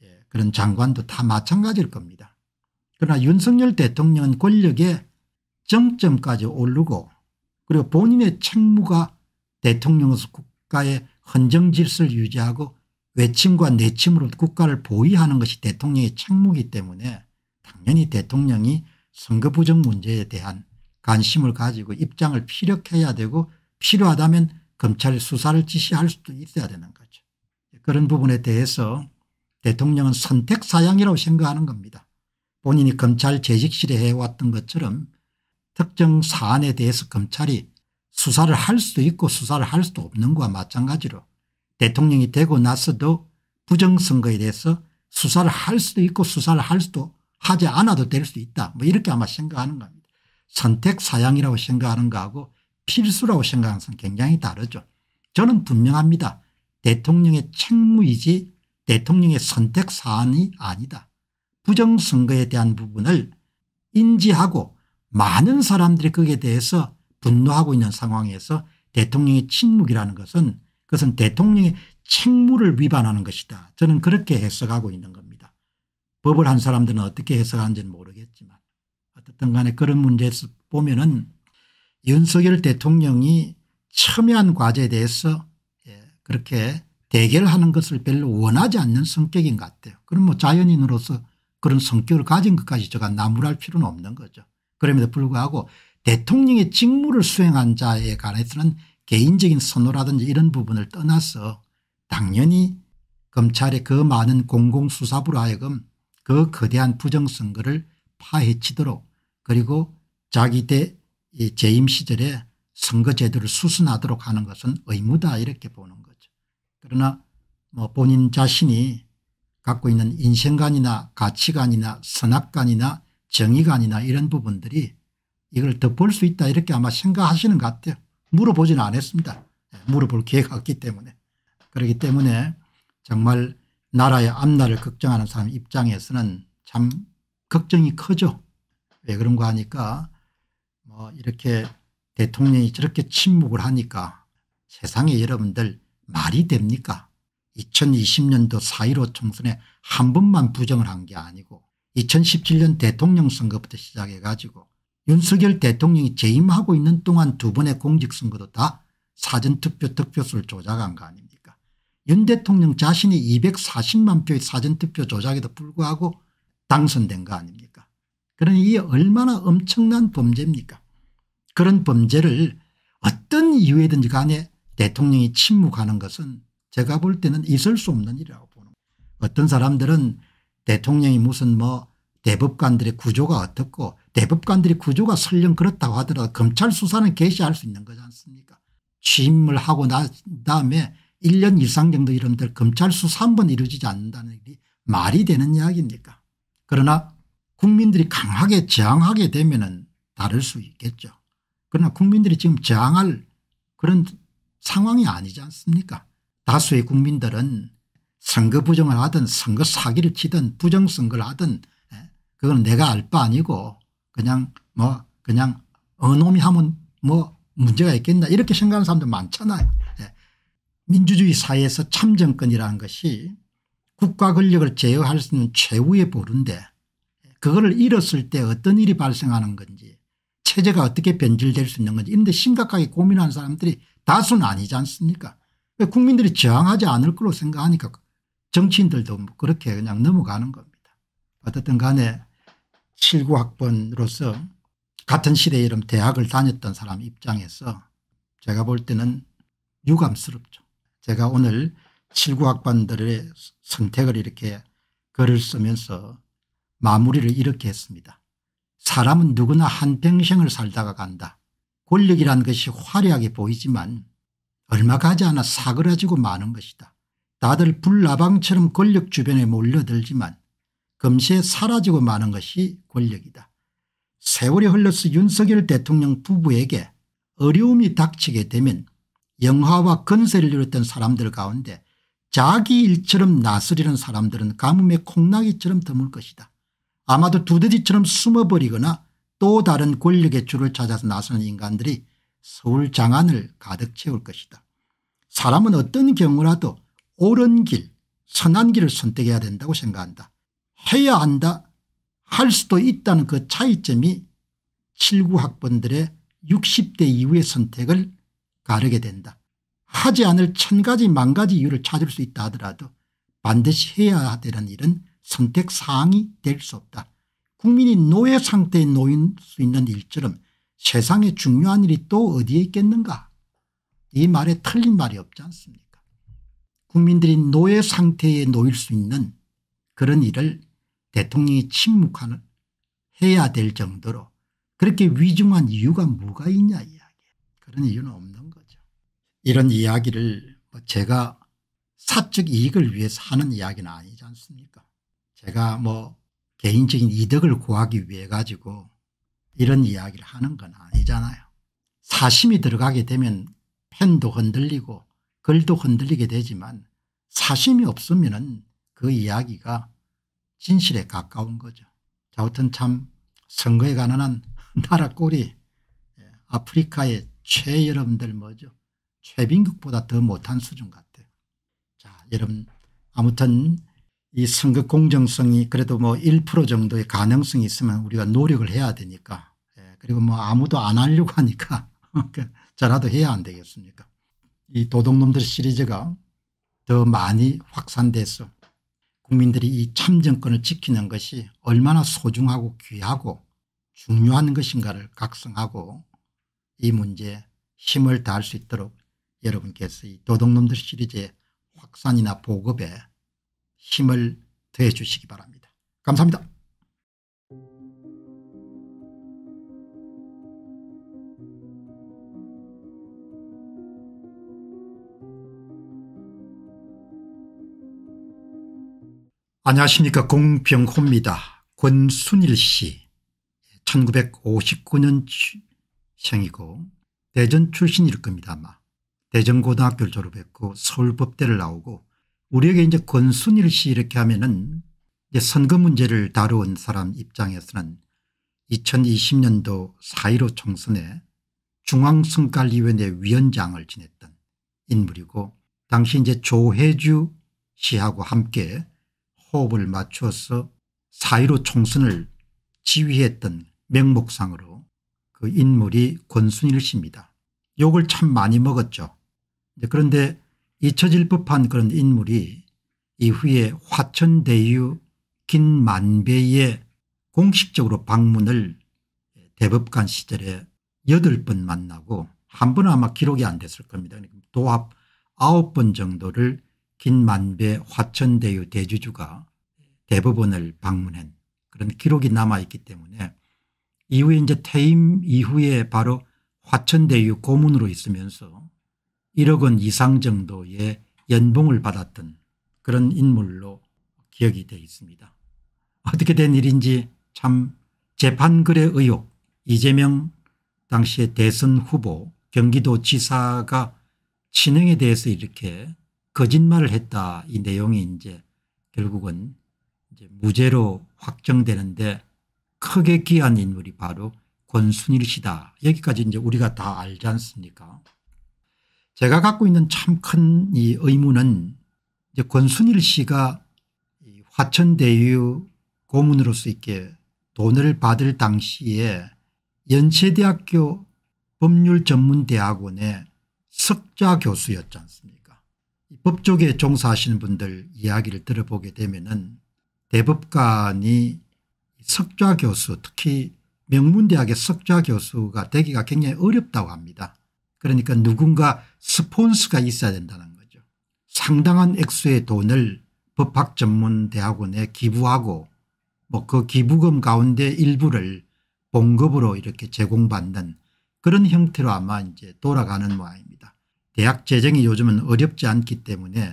예, 그런 장관도 다 마찬가지일 겁니다. 그러나 윤석열 대통령은 권력의 정점까지 오르고 그리고 본인의 책무가 대통령으로서 국가의 헌정질서를 유지하고 외침과 내침으로 국가를 보위하는 것이 대통령의 책무이기 때문에 당연히 대통령이 선거 부정 문제에 대한 관심을 가지고 입장을 피력해야 되고 필요하다면 검찰 이 수사를 지시할 수도 있어야 되는 거죠. 그런 부분에 대해서 대통령은 선택사양이라고 생각하는 겁니다. 본인이 검찰 재직실에 해왔던 것처럼 특정 사안에 대해서 검찰이 수사를 할 수도 있고 수사를 할 수도 없는 것과 마찬가지로 대통령이 되고 나서도 부정선거에 대해서 수사를 할 수도 있고 수사를 할 수도 하지 않아도 될 수 있다 뭐 이렇게 아마 생각하는 겁니다. 선택사양이라고 생각하는 거하고 필수라고 생각하는 것은 굉장히 다르죠. 저는 분명합니다. 대통령의 책무이지 대통령의 선택 사안이 아니다. 부정선거에 대한 부분을 인지하고 많은 사람들이 거기에 대해서 분노하고 있는 상황에서 대통령의 침묵이라는 것은 그것은 대통령의 책무를 위반하는 것이다. 저는 그렇게 해석하고 있는 겁니다. 법을 한 사람들은 어떻게 해석하는지는 모르겠지만 어떻든 간에 그런 문제에서 보면 은 윤석열 대통령이 첨예한 과제에 대해서 예, 그렇게 대결하는 것을 별로 원하지 않는 성격인 것 같아요. 그럼 뭐 자연인으로서 그런 성격을 가진 것까지 제가 나무랄 필요는 없는 거죠. 그럼에도 불구하고 대통령의 직무를 수행한 자에 관해서는 개인적인 선호라든지 이런 부분을 떠나서 당연히 검찰의 그 많은 공공수사부로 하여금 그 거대한 부정선거를 파헤치도록 그리고 자기 대이 재임 시절에 선거제도를 수순하도록 하는 것은 의무다 이렇게 보는 거죠. 그러나 뭐 본인 자신이 갖고 있는 인생관이나 가치관이나 선악관이나 정의관이나 이런 부분들이 이걸 더 볼 수 있다 이렇게 아마 생각하시는 것 같아요. 물어보진 않았습니다. 예, 물어볼 기회가 없기 때문에. 그렇기 때문에 정말 나라의 앞날을 걱정하는 사람 입장에서는 참 걱정이 커죠왜 그런가 하니까 뭐 이렇게 대통령이 저렇게 침묵을 하니까 세상에 여러분들 말이 됩니까 2020년도 4.15 총선에 한 번만 부정을 한 게 아니고 2017년 대통령 선거부터 시작해 가지고 윤석열 대통령이 재임하고 있는 동안 두 번의 공직선거도 다 사전투표 득표수를 조작한 거 아닙니까 윤 대통령 자신이 240만 표의 사전투표 조작에도 불구하고 당선된 거 아닙니까 그러니 이게 얼마나 엄청난 범죄입니까 그런 범죄를 어떤 이유에든지 간에 대통령이 침묵하는 것은 제가 볼 때는 있을 수 없는 일이라고 보는 거예요. 어떤 사람들은 대통령이 무슨 뭐 대법관들의 구조가 어떻고 대법관들의 구조가 설령 그렇다고 하더라도 검찰 수사는 개시할 수 있는 거지 않습니까 취임을 하고 난 다음에 1년 이상 정도 이러면 검찰 수사 한 번 이루어지지 않는다는 일 말이 되는 이야기입니까 그러나 국민들이 강하게 저항하게 되면 은 다를 수 있겠죠. 그러나 국민들이 지금 저항할 그런 상황이 아니지 않습니까 다수의 국민들은 선거 부정을 하든 선거 사기를 치든 부정선거를 하든 예, 그건 내가 알 바 아니고 그냥 뭐 그냥 어놈이 하면 뭐 문제가 있겠나 이렇게 생각하는 사람도 많잖아요. 예. 민주주의 사회에서 참정권이라는 것이 국가 권력을 제어할 수 있는 최후의 보루인데 그거를 잃었을 때 어떤 일이 발생하는 건지 체제가 어떻게 변질될 수 있는 건지 이런 데 심각하게 고민하는 사람들이 다수는 아니지 않습니까 국민들이 저항하지 않을 거로 생각하니까 정치인들도 뭐 그렇게 그냥 넘어가는 겁니다. 어쨌든 간에 7, 9학번으로서 같은 시대에 이런 대학을 다녔던 사람 입장에서 제가 볼 때는 유감스럽죠. 제가 오늘 7, 9학번들의 선택을 이렇게 글을 쓰면서 마무리를 이렇게 했습니다. 사람은 누구나 한평생을 살다가 간다. 권력이란 것이 화려하게 보이지만 얼마 가지 않아 사그라지고 마는 것이다. 다들 불나방처럼 권력 주변에 몰려들지만 금세 사라지고 마는 것이 권력이다. 세월이 흘러서 윤석열 대통령 부부에게 어려움이 닥치게 되면 영화와 건설을 이뤘던 사람들 가운데 자기 일처럼 나스리는 사람들은 가뭄에 콩나기처럼 드물 것이다. 아마도 두더지처럼 숨어버리거나 또 다른 권력의 줄을 찾아서 나서는 인간들이 서울 장안을 가득 채울 것이다. 사람은 어떤 경우라도 옳은 길 선한 길을 선택해야 된다고 생각한다. 해야 한다 할 수도 있다는 그 차이점이 79학번들의 60대 이후의 선택을 가르게 된다. 하지 않을 천 가지 만 가지 이유를 찾을 수 있다 하더라도 반드시 해야 되는 일은 선택 사항이 될 수 없다. 국민이 노예 상태에 놓일 수 있는 일처럼 세상에 중요한 일이 또 어디에 있겠는가 이 말에 틀린 말이 없지 않습니까 국민들이 노예 상태에 놓일 수 있는 그런 일을 대통령이 침묵하는 해야 될 정도로 그렇게 위중한 이유가 뭐가 있냐 이야기 그런 이유는 없는 거죠 이런 이야기를 뭐 제가 사적 이익을 위해서 하는 이야기는 아니지 않습니까 제가 뭐 개인적인 이득을 구하기 위해 가지고 이런 이야기를 하는 건 아니잖아요. 사심이 들어가게 되면 펜도 흔들리고 글도 흔들리게 되지만 사심이 없으면 그 이야기가 진실에 가까운 거죠. 자, 아무튼 참 선거에 관한 나라 꼴이 예, 아프리카의 최 여러분들 뭐죠. 최빈국보다 더 못한 수준 같아요. 자, 여러분 아무튼 이 선거 공정성이 그래도 뭐 1% 정도의 가능성이 있으면 우리가 노력을 해야 되니까 예, 그리고 뭐 아무도 안 하려고 하니까 그 저라도 해야 안 되겠습니까 이 도둑놈들 시리즈가 더 많이 확산돼서 국민들이 이 참정권을 지키는 것이 얼마나 소중하고 귀하고 중요한 것인가를 각성하고 이 문제에 힘을 다할 수 있도록 여러분께서 이 도둑놈들 시리즈의 확산이나 보급에 힘을 더해 주시기 바랍니다. 감사합니다. 안녕하십니까 공병호입니다. 권순일 씨 1959년 생이고 대전 출신일 겁니다 아마. 대전고등학교를 졸업했고 서울법대를 나오고 우리에게 이제 권순일 씨 이렇게 하면은 이제 선거 문제를 다루은 사람 입장에서는 2020년도 4.15 총선에 중앙선관위원회 위원장을 지냈던 인물이고 당시 이제 조혜주 씨하고 함께 호흡을 맞추어서 4.15 총선을 지휘했던 명목상으로 그 인물이 권순일 씨입니다. 욕을 참 많이 먹었죠. 그런데 잊혀질 법한 그런 인물이 이후에 화천대유 긴만배에 공식적으로 방문을 대법관 시절에 여덟 번 만나고 한 번은 아마 기록이 안 됐을 겁니다. 그러니까 도합 아홉 번 정도를 긴만배 화천대유 대주주가 대법원을 방문한 그런 기록이 남아있기 때문에 이후에 이제 퇴임 이후에 바로 화천대유 고문으로 있으면서 1억 원 이상 정도의 연봉을 받았던 그런 인물로 기억이 되어 있습니다. 어떻게 된 일인지 참 재판글의 의혹 이재명 당시의 대선 후보 경기도 지사가 친행에 대해서 이렇게 거짓말을 했다 이 내용이 이제 결국은 이제 무죄로 확정되는데 크게 기한 인물이 바로 권순일 씨다. 여기까지 이제 우리가 다 알지 않습니까? 제가 갖고 있는 참 큰 이 의문은 이제 권순일 씨가 화천대유 고문으로서 이렇게 돈을 받을 당시에 연세대학교 법률전문대학원의 석좌 교수였지 않습니까 법 쪽에 종사하시는 분들 이야기를 들어보게 되면 은 대법관이 석좌 교수 특히 명문대학의 석좌 교수가 되기가 굉장히 어렵다고 합니다. 그러니까 누군가 스폰스가 있어야 된다는 거죠. 상당한 액수의 돈을 법학 전문 대학원에 기부하고 뭐 그 기부금 가운데 일부를 봉급으로 이렇게 제공받는 그런 형태로 아마 이제 돌아가는 모양입니다. 대학 재정이 요즘은 어렵지 않기 때문에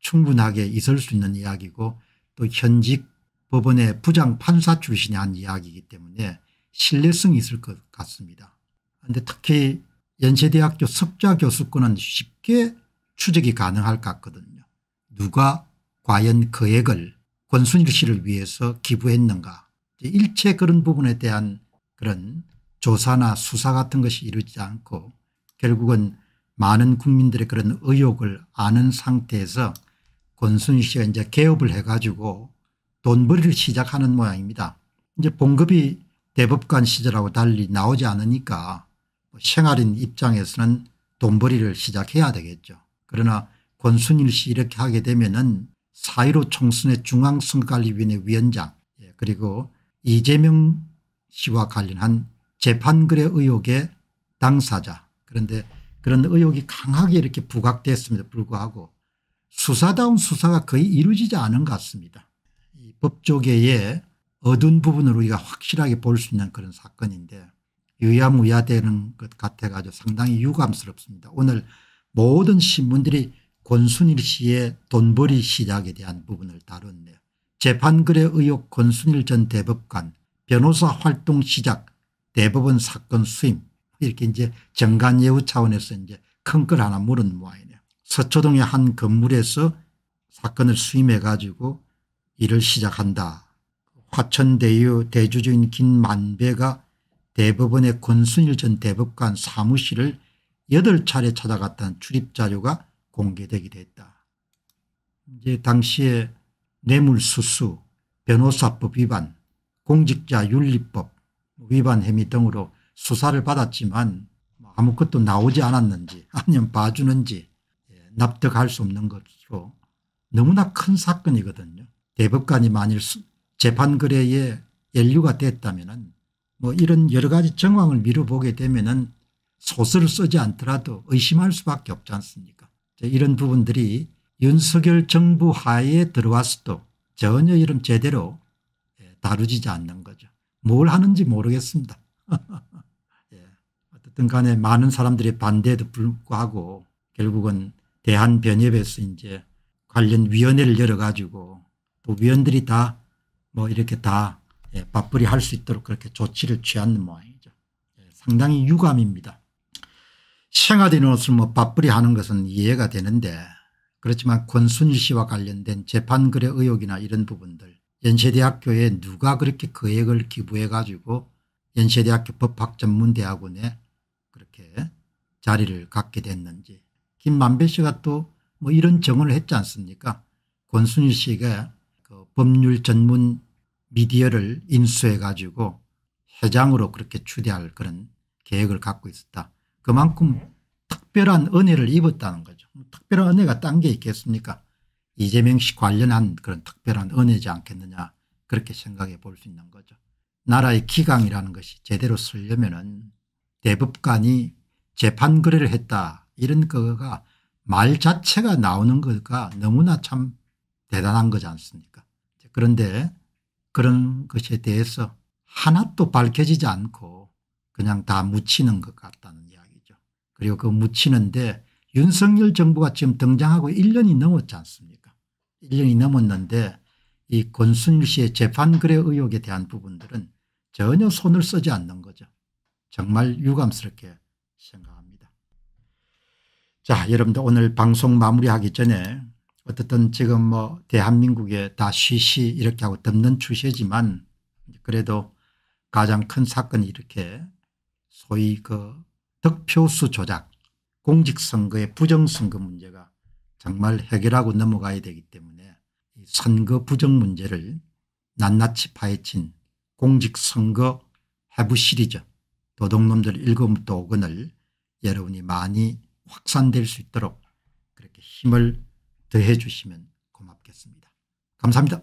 충분하게 있을 수 있는 이야기고 또 현직 법원의 부장 판사 출신이 한 이야기이기 때문에 신뢰성이 있을 것 같습니다. 그런데 특히 연세대학교 석좌 교수권은 쉽게 추적이 가능할 것 같거든요. 누가 과연 그 액을 권순일 씨를 위해서 기부했는가 일체 그런 부분에 대한 그런 조사나 수사 같은 것이 이루지 않고 결국은 많은 국민들의 그런 의혹을 아는 상태에서 권순일 씨가 이제 개업을 해가지고 돈벌이를 시작하는 모양입니다. 이제 봉급이 대법관 시절하고 달리 나오지 않으니까 생활인 입장에서는 돈벌이를 시작해야 되겠죠. 그러나 권순일 씨 이렇게 하게 되면은 사1 5 총선의 중앙선관리위원회 위원장 예, 그리고 이재명 씨와 관련한 재판거래 의혹의 당사자 그런데 그런 의혹이 강하게 이렇게 부각됐음에도 불구하고 수사다운 수사가 거의 이루어지지 않은 것 같습니다. 법조계의 어두운 부분을 우리가 확실하게 볼 수 있는 그런 사건인데 유야무야되는 것 같아가지고 상당히 유감스럽습니다. 오늘 모든 신문들이 권순일 씨의 돈벌이 시작에 대한 부분을 다뤘네요. 재판글의 의혹 권순일 전 대법관 변호사 활동 시작 대법원 사건 수임 이렇게 이제 정관예우 차원에서 이제 큰글 하나 물은 모양이네요. 서초동의 한 건물에서 사건을 수임해 가지고 일을 시작한다. 화천대유 대주주인 김만배가 대법원의 권순일 전 대법관 사무실을 8차례 찾아갔다는 출입자료가 공개되기도 했다. 이제 당시에 뇌물수수, 변호사법 위반, 공직자 윤리법 위반 혐의 등으로 수사를 받았지만 뭐 아무것도 나오지 않았는지 아니면 봐주는지 예, 납득할 수 없는 것으로 너무나 큰 사건이거든요. 대법관이 만일 재판거래에 연류가 됐다면 뭐 이런 여러 가지 정황을 미뤄보게 되면은 소설을 쓰지 않더라도 의심할 수밖에 없지 않습니까 이런 부분들이 윤석열 정부 하에 들어왔어도 전혀 이런 제대로 예, 다루지지 않는 거죠. 뭘 하는지 모르겠습니다. 예, 어쨌든 간에 많은 사람들의 반대에도 불구하고 결국은 대한변협에서 이제 관련 위원회를 열어가지고 또 위원들이 다 뭐 이렇게 다 예, 밥벌이 할 수 있도록 그렇게 조치를 취하는 모양이죠. 예, 상당히 유감입니다. 청와대 옷을 뭐 밥벌이 하는 것은 이해가 되는데 그렇지만 권순일 씨와 관련된 재판거래 의혹이나 이런 부분들 연세대학교에 누가 그렇게 거액을 그 기부해 가지고 연세대학교 법학전문대학원에 그렇게 자리를 갖게 됐는지 김만배 씨가 또 뭐 이런 정언을 했지 않습니까 권순일 씨가 그 법률 전문 미디어를 인수해 가지고 회장으로 그렇게 추대할 그런 계획을 갖고 있었다. 그만큼 특별한 은혜를 입었다는 거죠. 특별한 은혜가 딴 게 있겠습니까 이재명 씨 관련한 그런 특별한 은혜지 않겠느냐 그렇게 생각해 볼 수 있는 거죠. 나라의 기강이라는 것이 제대로 쓰려면 은 대법관이 재판 거래를 했다 이런 거가 말 자체가 나오는 거가 너무나 참 대단한 거지 않습니까 그런데 그런 것에 대해서 하나도 밝혀지지 않고 그냥 다 묻히는 것 같다는 이야기죠. 그리고 그 묻히는데 윤석열 정부가 지금 등장하고 1년이 넘었지 않습니까 1년이 넘었는데 이 권순일 씨의 재판거래 의혹에 대한 부분들은 전혀 손을 쓰지 않는 거죠. 정말 유감스럽게 생각합니다. 자 여러분들 오늘 방송 마무리하기 전에 어떻든 지금 뭐 대한민국에 다 쉬쉬 이렇게 하고 덮는 추세지만 그래도 가장 큰 사건이 이렇게 소위 그 득표수 조작 공직선거의 부정선거 문제가 정말 해결하고 넘어가야 되기 때문에 선거 부정 문제를 낱낱이 파헤친 공직선거 해부 시리즈 도둑놈들 일곱부터 오건을 여러분이 많이 확산될 수 있도록 그렇게 힘을 더해 주시면 고맙겠습니다. 감사합니다.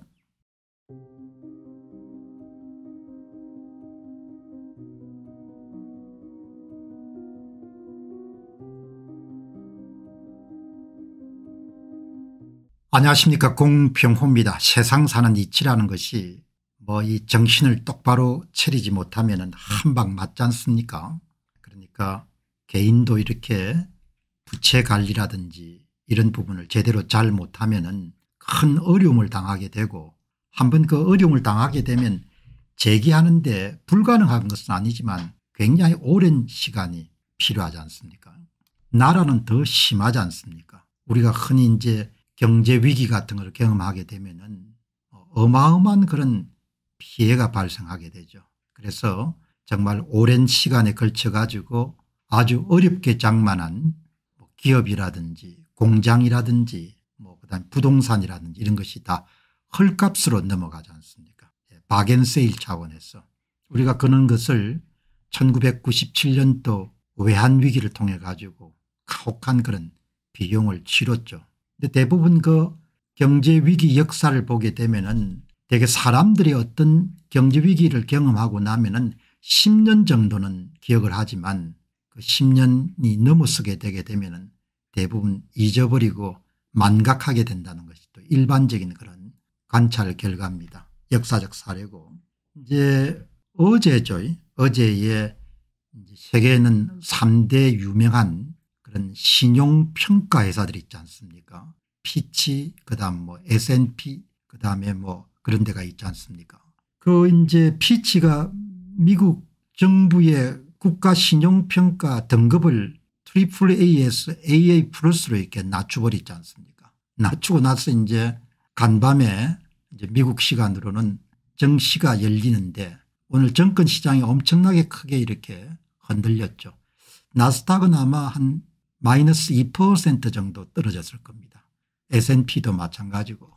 안녕하십니까 공병호입니다. 세상 사는 이치라는 것이 뭐 이 정신을 똑바로 차리지 못하면 한방 맞지 않습니까 그러니까 개인도 이렇게 부채 관리라든지 이런 부분을 제대로 잘 못하면 큰 어려움을 당하게 되고 한번 그 어려움을 당하게 되면 재기하는 데 불가능한 것은 아니지만 굉장히 오랜 시간이 필요하지 않습니까 나라는 더 심하지 않습니까 우리가 흔히 이제 경제 위기 같은 걸 경험하게 되면 은 어마어마한 그런 피해가 발생하게 되죠. 그래서 정말 오랜 시간에 걸쳐 가지고 아주 어렵게 장만한 뭐 기업이라든지 공장이라든지 뭐 그다음 부동산이라든지 이런 것이 다 헐값으로 넘어가지 않습니까 바겐세일 예, 차원에서 우리가 그런 것을 1997년도 외환위기를 통해 가지고 가혹한 그런 비용을 치렀죠. 근데 대부분 그 경제위기 역사를 보게 되면은 되게 사람들이 어떤 경제위기를 경험하고 나면은 10년 정도는 기억을 하지만 그 10년이 넘어서게 되게 되면은 대부분 잊어버리고 만각하게 된다는 것이 또 일반적인 그런 관찰 결과입니다. 역사적 사례고 이제 어제죠. 어제에 세계에는 3대 유명한 그런 신용평가 회사들이 있지 않습니까? 피치 그다음 뭐 S&P 그다음에 뭐 그런 데가 있지 않습니까? 그 이제 피치가 미국 정부의 국가신용평가 등급을 트리플 AS, AA 플러스로 이렇게 낮춰버리지 않습니까? 낮추고 나서 이제 간밤에 이제 미국 시간으로는 정시가 열리는데 오늘 정권 시장이 엄청나게 크게 이렇게 흔들렸죠. 나스닥은 아마 한 마이너스 2% 정도 떨어졌을 겁니다. S&P도 마찬가지고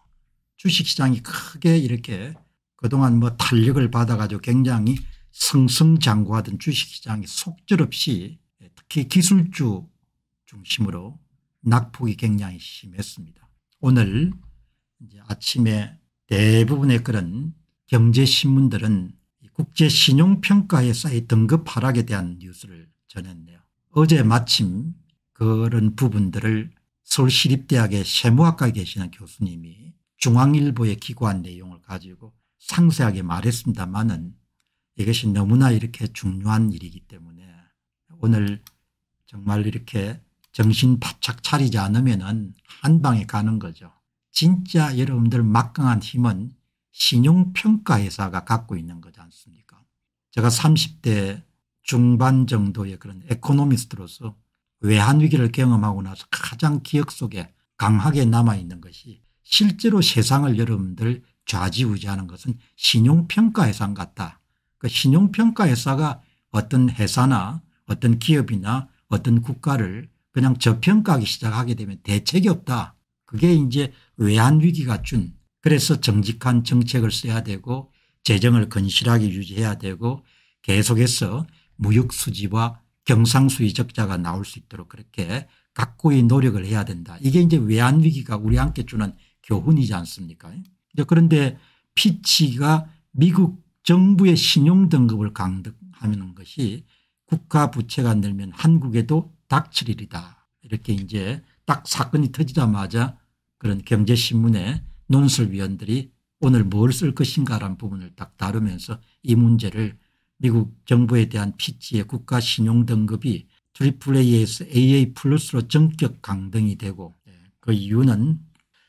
주식시장이 크게 이렇게 그동안 뭐 탄력을 받아가지고 굉장히 승승장구하던 주식시장이 속절없이 특히 기술주 중심으로 낙폭이 굉장히 심했습니다. 오늘 아침에 대부분의 그런 경제신문들은 국제신용평가에 쌓인 등급 하락에 대한 뉴스를 전했네요. 어제 마침 그런 부분들을 서울시립대학의 세무학과에 계시는 교수님이 중앙일보에 기고한 내용을 가지고 상세하게 말했습니다마는 이것이 너무나 이렇게 중요한 일이기 때문에 오늘 정말 이렇게 정신 바짝 차리지 않으면 한 방에 가는 거죠. 진짜 여러분들 막강한 힘은 신용평가회사가 갖고 있는 거지 않습니까 제가 30대 중반 정도의 그런 에코노미스트로서 외환위기를 경험하고 나서 가장 기억 속에 강하게 남아있는 것이 실제로 세상을 여러분들 좌지우지하는 것은 신용평가회사 같다. 그 신용평가회사가 어떤 회사나 어떤 기업이나 어떤 국가를 그냥 저평가하기 시작하게 되면 대책이 없다. 그게 이제 외환위기가 준 그래서 정직한 정책을 써야 되고 재정을 건실하게 유지해야 되고 계속해서 무역수지와 경상수지 적자가 나올 수 있도록 그렇게 각고의 노력을 해야 된다. 이게 이제 외환위기가 우리 함께 주는 교훈이지 않습니까 그런데 피치가 미국 정부의 신용등급을 강등하는 것이 국가 부채가 늘면 한국에도 닥칠 일이다. 이렇게 이제 딱 사건이 터지자마자 그런 경제신문에 논설위원들이 오늘 뭘 쓸 것인가라는 부분을 딱 다루면서 이 문제를 미국 정부에 대한 피치의 국가 신용등급이 트리플 A에서 AA 플러스로 전격 강등이 되고 예, 그 이유는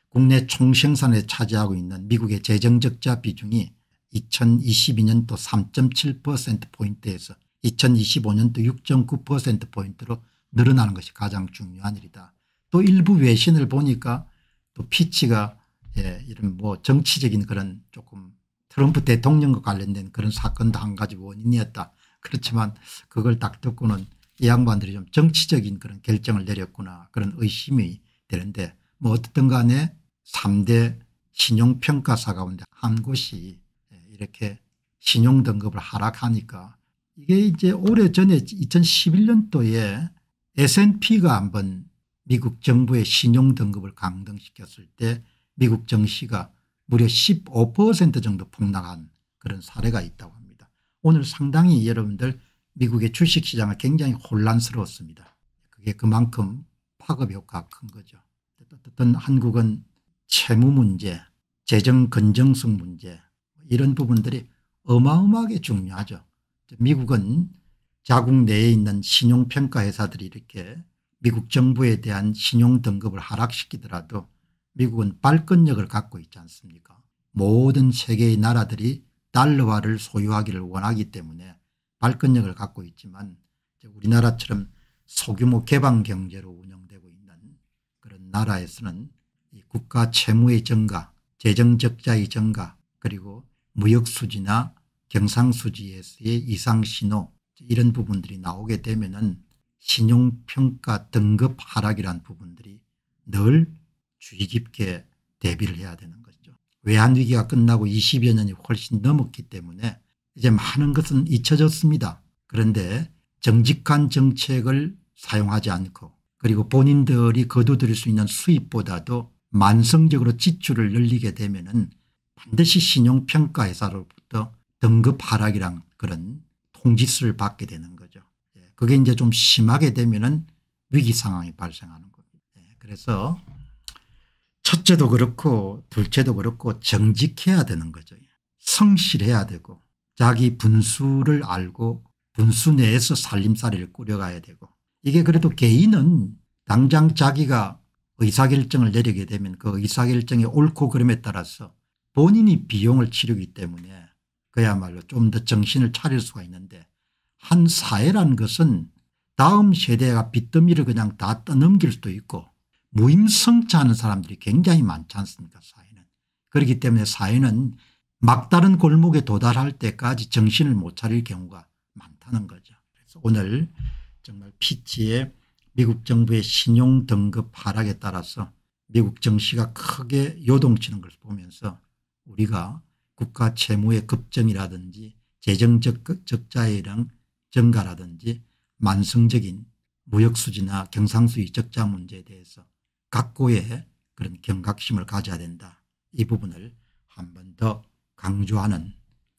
국내 총생산에 차지하고 있는 미국의 재정적자 비중이 2022년도 3.7%포인트에서 2025년도 6.9%포인트로 늘어나는 것이 가장 중요한 일이다. 또 일부 외신을 보니까 또 피치가 예, 이런 뭐 정치적인 그런 조금 트럼프 대통령과 관련된 그런 사건도 한 가지 원인이었다. 그렇지만 그걸 딱 듣고는 이 양반들이 좀 정치적인 그런 결정을 내렸구나 그런 의심이 되는데 뭐 어떻든 간에 3대 신용평가사 가운데 한 곳이 예, 이렇게 신용등급을 하락하니까 이게 이제 오래전에 2011년도에 S&P가 한번 미국 정부의 신용등급을 강등시켰을 때 미국 정시가 무려 15% 정도 폭락한 그런 사례가 있다고 합니다. 오늘 상당히 여러분들 미국의 주식시장은 굉장히 혼란스러웠습니다. 그게 그만큼 파급 효과가 큰 거죠. 어떤 한국은 채무 문제 재정 건정성 문제 이런 부분들이 어마어마하게 중요하죠. 미국은 자국 내에 있는 신용평가 회사들이 이렇게 미국 정부에 대한 신용등급을 하락시키더라도 미국은 발권력을 갖고 있지 않습니까 모든 세계의 나라들이 달러화를 소유하기를 원하기 때문에 발권력을 갖고 있지만 우리나라처럼 소규모 개방경제로 운영되고 있는 그런 나라에서는 국가 채무의 증가 재정적자의 증가 그리고 무역수지나 경상수지에서의 이상신호 이런 부분들이 나오게 되면 은 신용평가 등급 하락이란 부분들이 늘 주의 깊게 대비를 해야 되는 것이죠 외환위기가 끝나고 20여 년이 훨씬 넘었기 때문에 이제 많은 것은 잊혀졌습니다. 그런데 정직한 정책을 사용하지 않고 그리고 본인들이 거두들일 수 있는 수입보다도 만성적으로 지출을 늘리게 되면 은 반드시 신용평가회사로 등급 하락이란 그런 통지서를 받게 되는 거죠. 예, 그게 이제 좀 심하게 되면은 위기 상황이 발생하는 겁니다. 예, 그래서 첫째도 그렇고 둘째도 그렇고 정직해야 되는 거죠. 성실해야 되고 자기 분수를 알고 분수 내에서 살림살이를 꾸려가야 되고 이게 그래도 개인은 당장 자기가 의사결정을 내리게 되면 그 의사결정의 옳고 그름에 따라서 본인이 비용을 치르기 때문에 그야말로 좀 더 정신을 차릴 수가 있는데 한 사회라는 것은 다음 세대가 빚더미를 그냥 다 떠넘길 수도 있고 무임승차하는 사람들이 굉장히 많지 않습니까 사회는. 그렇기 때문에 사회는 막다른 골목에 도달할 때까지 정신을 못 차릴 경우가 많다는 거죠. 그래서 오늘 정말 피치에 미국 정부의 신용 등급 하락에 따라서 미국 정시가 크게 요동치는 것을 보면서 우리가 국가 채무의 급증이라든지 재정적 그 적자에 이른 증가라든지 만성적인 무역수지나 경상수지 적자 문제에 대해서 각고의 그런 경각심을 가져야 된다. 이 부분을 한 번 더 강조하는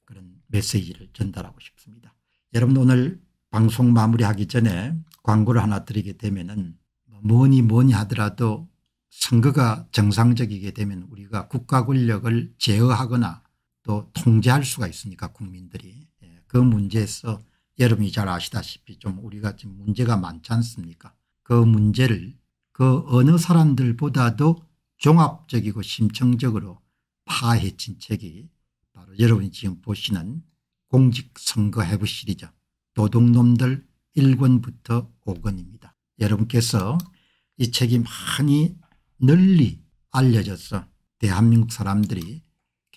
그런 메시지를 전달하고 싶습니다. 여러분 오늘 방송 마무리하기 전에 광고를 하나 드리게 되면은 뭐니 뭐니 하더라도 선거가 정상적이게 되면 우리가 국가 권력을 제어하거나 또 통제할 수가 있습니까 국민들이 예, 그 문제에서 여러분이 잘 아시다시피 좀 우리가 지금 문제가 많지 않습니까 그 문제를 그 어느 사람들보다도 종합적이고 심층적으로 파헤친 책이 바로 여러분이 지금 보시는 공직선거 해부 시리죠 도둑놈들 1권부터 5권입니다. 여러분께서 이 책이 많이 널리 알려져서 대한민국 사람들이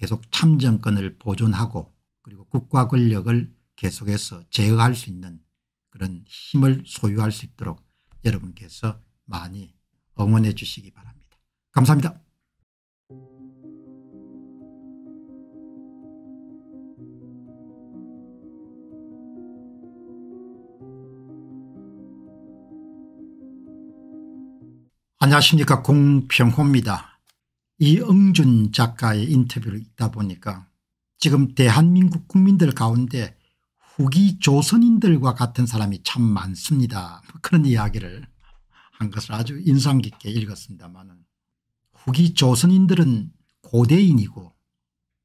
계속 참정권을 보존하고 그리고 국가 권력을 계속해서 제어할 수 있는 그런 힘을 소유할 수 있도록 여러분께서 많이 응원해 주시기 바랍니다. 감사합니다. 안녕하십니까 공평호입니다. 이응준 작가의 인터뷰를 읽다 보니까 지금 대한민국 국민들 가운데 후기 조선인들과 같은 사람이 참 많습니다. 그런 이야기를 한 것을 아주 인상 깊게 읽었습니다만 후기 조선인들은 고대인이고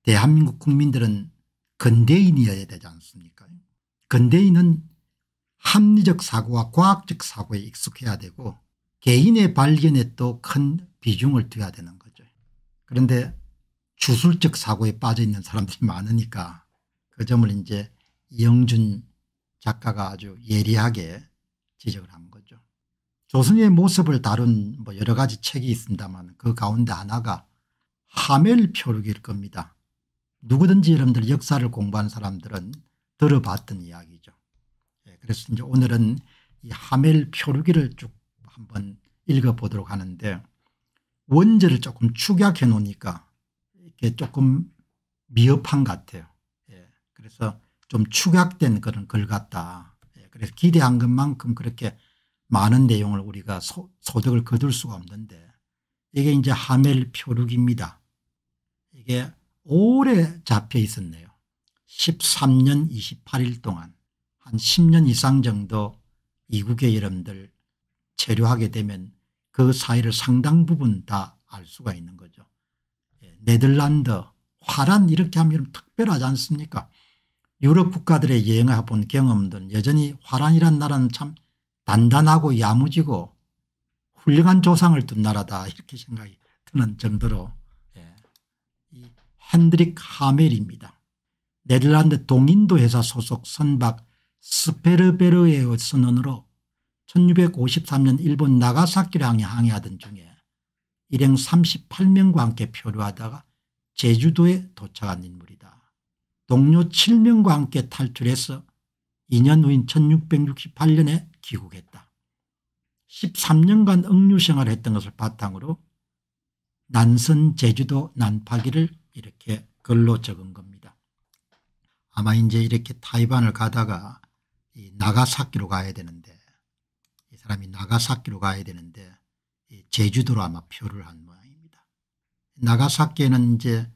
대한민국 국민들은 근대인이어야 되지 않습니까 근대인은 합리적 사고와 과학적 사고에 익숙해야 되고 개인의 발견에 또 큰 비중을 둬야 되는 것 그런데 주술적 사고에 빠져 있는 사람들이 많으니까 그 점을 이제 이영준 작가가 아주 예리하게 지적을 한 거죠. 조선의 모습을 다룬 뭐 여러 가지 책이 있습니다만 그 가운데 하나가 하멜 표류일 겁니다. 누구든지 여러분들 역사를 공부한 사람들은 들어봤던 이야기죠. 예, 그래서 이제 오늘은 이 하멜 표류기를 쭉 한번 읽어보도록 하는데 원제를 조금 축약해 놓으니까 이게 조금 미흡한 것 같아요. 예. 그래서 좀 축약된 그런 글 같다. 예. 그래서 기대한 것만큼 그렇게 많은 내용을 우리가 소, 득을 거둘 수가 없는데 이게 이제 하멜 표류기입니다. 이게 오래 잡혀 있었네요. 13년 28일 동안 한 10년 이상 정도 이국의 여러분들 체류하게 되면 그 사이를 상당 부분 다 알 수가 있는 거죠. 예, 네덜란드, 화란 이렇게 하면 특별하지 않습니까? 유럽 국가들의 여행을 해본 경험들은 여전히 화란이란 나라는 참 단단하고 야무지고 훌륭한 조상을 둔 나라다 이렇게 생각이 드는 정도로 예, 이 핸드릭 하멜입니다. 네덜란드 동인도 회사 소속 선박 스페르베르의 선언으로 1653년 일본 나가사키를 항해하던 중에 일행 38명과 함께 표류하다가 제주도에 도착한 인물이다. 동료 7명과 함께 탈출해서 2년 후인 1668년에 귀국했다. 13년간 억류생활을 했던 것을 바탕으로 난선 제주도 난파기를 이렇게 글로 적은 겁니다. 아마 이제 이렇게 타이반을 가다가 나가사키로 가야 되는데 사람이 나가사키로 가야 되는데 제주도로 아마 표를 한 모양입니다. 나가사키에는 이제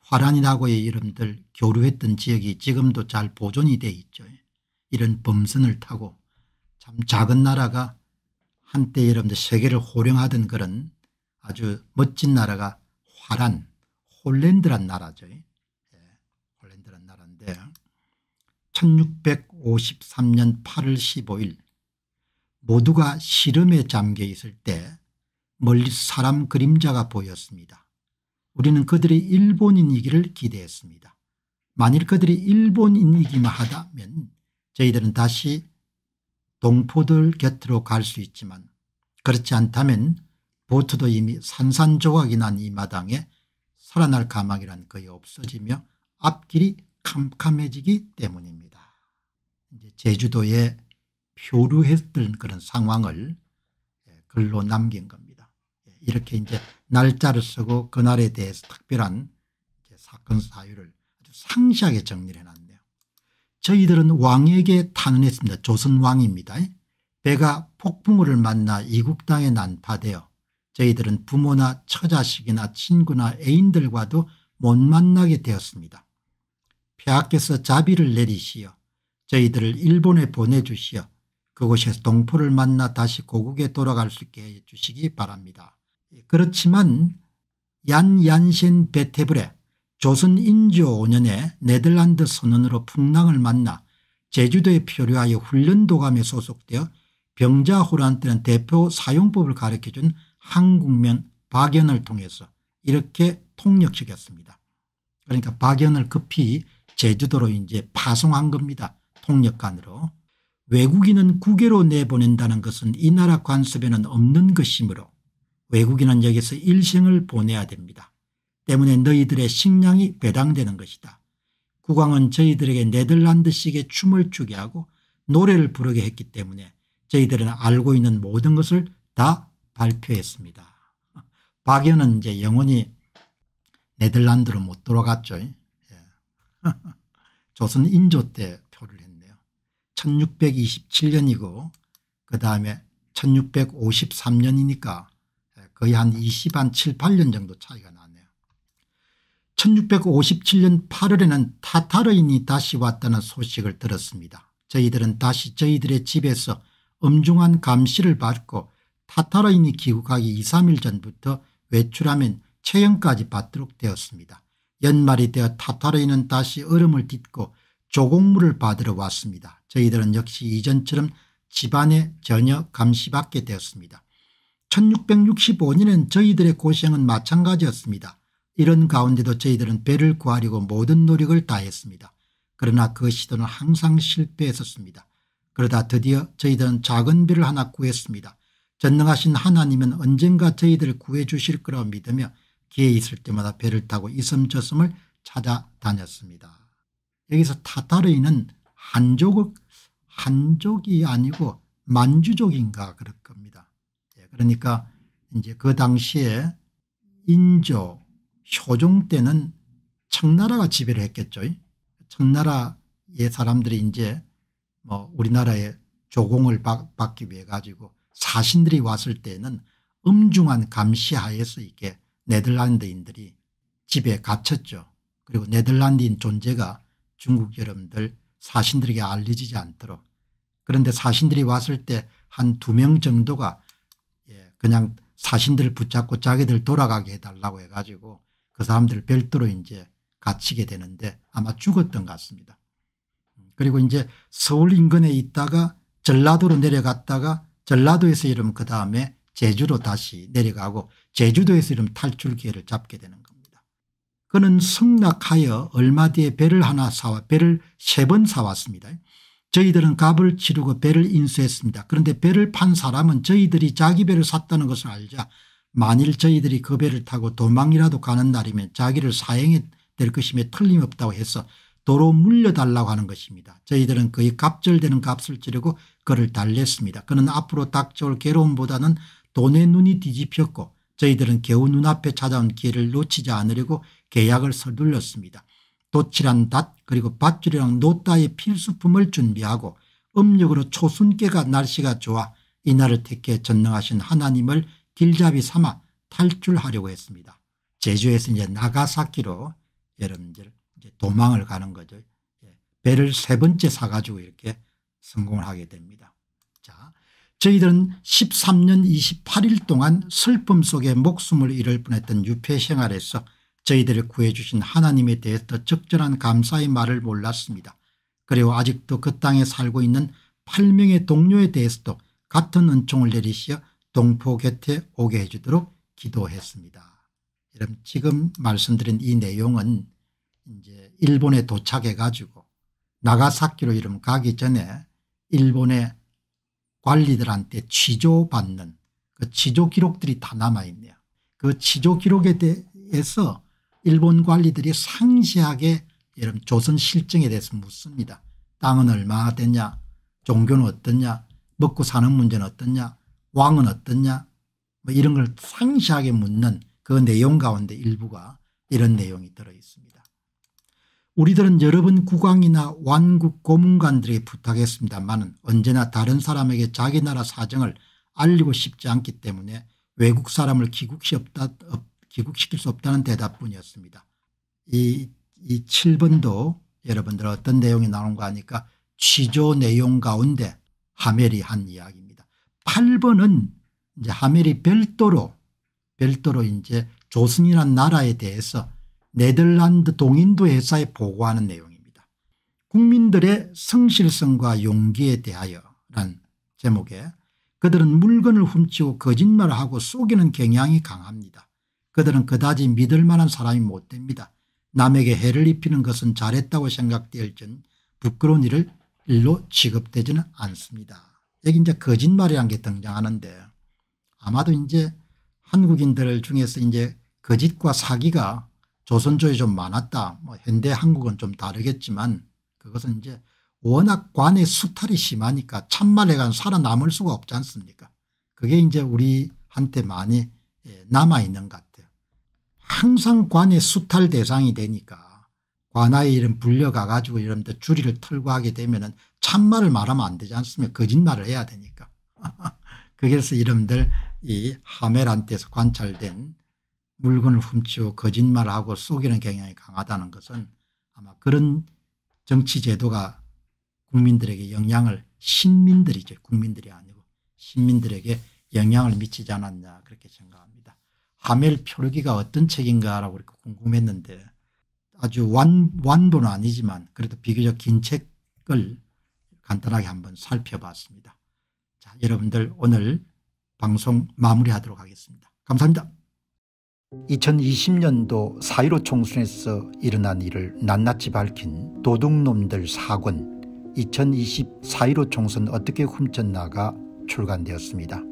화란이라고의 이름들 교류했던 지역이 지금도 잘 보존이 돼 있죠. 이런 범선을 타고 참 작은 나라가 한때 여러분들 세계를 호령하던 그런 아주 멋진 나라가 화란 홀랜드란 나라죠. 예, 홀랜드란 나라인데 1653년 8월 15일 모두가 시름에 잠겨 있을 때 멀리 사람 그림자가 보였습니다. 우리는 그들이 일본인이기를 기대했습니다. 만일 그들이 일본인이기만 하다면 저희들은 다시 동포들 곁으로 갈 수 있지만 그렇지 않다면 보트도 이미 산산조각이 난 이 마당에 살아날 가망이란 거의 없어지며 앞길이 캄캄해지기 때문입니다. 제주도의 표류했던 그런 상황을 예, 글로 남긴 겁니다. 예, 이렇게 이제 날짜를 쓰고 그날에 대해서 특별한 사건 사유를 아주 상시하게 정리를 해놨네요. 저희들은 왕에게 탄원했습니다. 조선 왕입니다. 배가 폭풍우를 만나 이국 땅에 난파되어 저희들은 부모나 처자식이나 친구나 애인들과도 못 만나게 되었습니다. 폐하께서 자비를 내리시어 저희들을 일본에 보내주시어 그곳에서 동포를 만나 다시 고국에 돌아갈 수 있게 해주시기 바랍니다. 예, 그렇지만 얀얀신 베테브레 조선 인조 5년에 네덜란드 선원으로 풍랑을 만나 제주도에 표류하여 훈련도감에 소속되어 병자호란 때는 대표 사용법을 가르쳐준 한국면 박연을 통해서 이렇게 통역시켰습니다. 그러니까 박연을 급히 제주도로 이제 파송한 겁니다. 통역관으로. 외국인은 국외로 내보낸다는 것은 이 나라 관습에는 없는 것이므로 외국인은 여기서 일생을 보내야 됩니다. 때문에 너희들의 식량이 배당되는 것이다. 국왕은 저희들에게 네덜란드식의 춤을 추게 하고 노래를 부르게 했기 때문에 저희들은 알고 있는 모든 것을 다 발표했습니다. 박연은 이제 영원히 네덜란드로 못 돌아갔죠. 예. 조선 인조 때 1627년이고 그다음에 1653년이니까 거의 한 20, 한 7, 8년 정도 차이가 나네요. 1657년 8월에는 타타르인이 다시 왔다는 소식을 들었습니다. 저희들은 다시 저희들의 집에서 엄중한 감시를 받고 타타르인이 귀국하기 2, 3일 전부터 외출하면 체형까지 받도록 되었습니다. 연말이 되어 타타르인은 다시 얼음을 딛고 조공물을 받으러 왔습니다. 저희들은 역시 이전처럼 집안에 전혀 감시받게 되었습니다. 1665년엔 저희들의 고생은 마찬가지였습니다. 이런 가운데도 저희들은 배를 구하려고 모든 노력을 다했습니다. 그러나 그 시도는 항상 실패했었습니다. 그러다 드디어 저희들은 작은 배를 하나 구했습니다. 전능하신 하나님은 언젠가 저희들을 구해 주실 거라 믿으며 기회 있을 때마다 배를 타고 이섬저섬을 찾아다녔습니다. 여기서 타타르인은 한족, 한족이 아니고 만주족인가 그럴 겁니다. 예, 그러니까 이제 그 당시에 인조, 효종 때는 청나라가 지배를 했겠죠. 청나라의 사람들이 이제 뭐 우리나라의 조공을 받, 기 위해 가지고 사신들이 왔을 때는 엄중한 감시하에서 이게 네덜란드인들이 집에 갇혔죠. 그리고 네덜란드인 존재가 중국 여러분들 사신들에게 알려지지 않도록 그런데 사신들이 왔을 때 한 두 명 정도가 예, 그냥 사신들을 붙잡고 자기들 돌아가게 해달라고 해가지고 그 사람들을 별도로 이제 갇히게 되는데 아마 죽었던 것 같습니다. 그리고 이제 서울 인근에 있다가 전라도로 내려갔다가 전라도에서 이러면 그 다음에 제주로 다시 내려가고 제주도에서 이러면 탈출 기회를 잡게 되는 겁니다. 그는 승낙하여 얼마 뒤에 배를 하나 사와 배를 세 번 사왔습니다. 저희들은 값을 치르고 배를 인수했습니다. 그런데 배를 판 사람은 저희들이 자기 배를 샀다는 것을 알자 만일 저희들이 그 배를 타고 도망이라도 가는 날이면 자기를 사형에 될 것임에 틀림없다고 해서 도로 물려달라고 하는 것입니다. 저희들은 그의 갑절되는 값을 치르고 그를 달랬습니다. 그는 앞으로 닥쳐올 괴로움보다는 돈의 눈이 뒤집혔고 저희들은 겨우 눈앞에 찾아온 기회를 놓치지 않으려고 계약을 서둘렀습니다. 도치란 닷 그리고 밧줄이랑 노따의 필수품을 준비하고 음력으로 초순께가 날씨가 좋아 이날을 택해 전능하신 하나님을 길잡이 삼아 탈출하려고 했습니다. 제주에서 이제 나가사키로 여러분들 이제 도망을 가는 거죠. 예, 배를 세 번째 사가지고 이렇게 성공을 하게 됩니다. 자, 저희들은 13년 28일 동안 슬픔 속에 목숨을 잃을 뻔했던 유폐 생활에서 저희들을 구해 주신 하나님에 대해 서더 적절한 감사의 말을 몰랐습니다. 그리고 아직도 그 땅에 살고 있는 8명의 동료에 대해서도 같은 은총을 내리시어 동포 곁에 오게 해주도록 기도했습니다. 여러분 지금 말씀드린 이 내용은 이제 일본에 도착해가지고 나가사키로 이름 가기 전에 일본의 관리들한테 취조받는 그 취조 기록들이 다 남아있네요. 그 취조 기록에 대해서 일본 관리들이 상시하게 여러 조선 실정에 대해서 묻습니다. 땅은 얼마 됐냐 종교는 어떻냐 먹고 사는 문제는 어떻냐 왕은 어떻냐 뭐 이런 걸 상세하게 묻는 그 내용 가운데 일부가 이런 내용이 들어있습니다. 우리들은 여러 번 국왕이나 완국 고문관들에게 부탁했습니다만 언제나 다른 사람에게 자기 나라 사정을 알리고 싶지 않기 때문에 외국 사람을 기국시 없다, 귀국시킬 수 없다는 대답뿐이었습니다. 이, 이 7번도 여러분들 어떤 내용이 나오거 아니까 취조 내용 가운데 하멜이 한 이야기입니다. 8번은 이제 하멜이 별도로 별도로 이제 조선이란 나라에 대해서 네덜란드 동인도 회사에 보고하는 내용입니다. 국민들의 성실성과 용기에 대하여란 제목에 그들은 물건을 훔치고 거짓말하고 속이는 경향이 강합니다. 그들은 그다지 믿을 만한 사람이 못 됩니다. 남에게 해를 입히는 것은 잘했다고 생각될전 부끄러운 일을 일로 취급되지는 않습니다. 여기 이제 거짓말이란 게 등장하는데 아마도 이제 한국인들 중에서 이제 거짓과 사기가 조선조에 좀 많았다. 뭐 현대 한국은 좀 다르겠지만 그것은 이제 워낙 관의 수탈이 심하니까 참말에 간 살아남을 수가 없지 않습니까? 그게 이제 우리한테 많이 예, 남아있는 것 같아요. 항상 관의 수탈 대상이 되니까 관아의 이름 불려가 가지고 이런데 줄이를 털고 하게 되면은 참말을 말하면 안 되지 않습니까 거짓말을 해야 되니까 그래서 이름들 이 하멜한테서 관찰된 물건을 훔치고 거짓말하고 속이는 경향이 강하다는 것은 아마 그런 정치 제도가 국민들에게 영향을 신민들이죠 국민들이 아니고 신민들에게 영향을 미치지 않았냐 그렇게 생각합니다. 하멜 표류기가 어떤 책인가라고 이렇게 궁금했는데 아주 완, 완도는 아니지만 그래도 비교적 긴 책을 간단하게 한번 살펴봤습니다. 자, 여러분들 오늘 방송 마무리하도록 하겠습니다. 감사합니다. 2020년도 4.15 총선에서 일어난 일을 낱낱이 밝힌 도둑놈들 사권2020 4.15 총선 어떻게 훔쳤나가 출간되었습니다.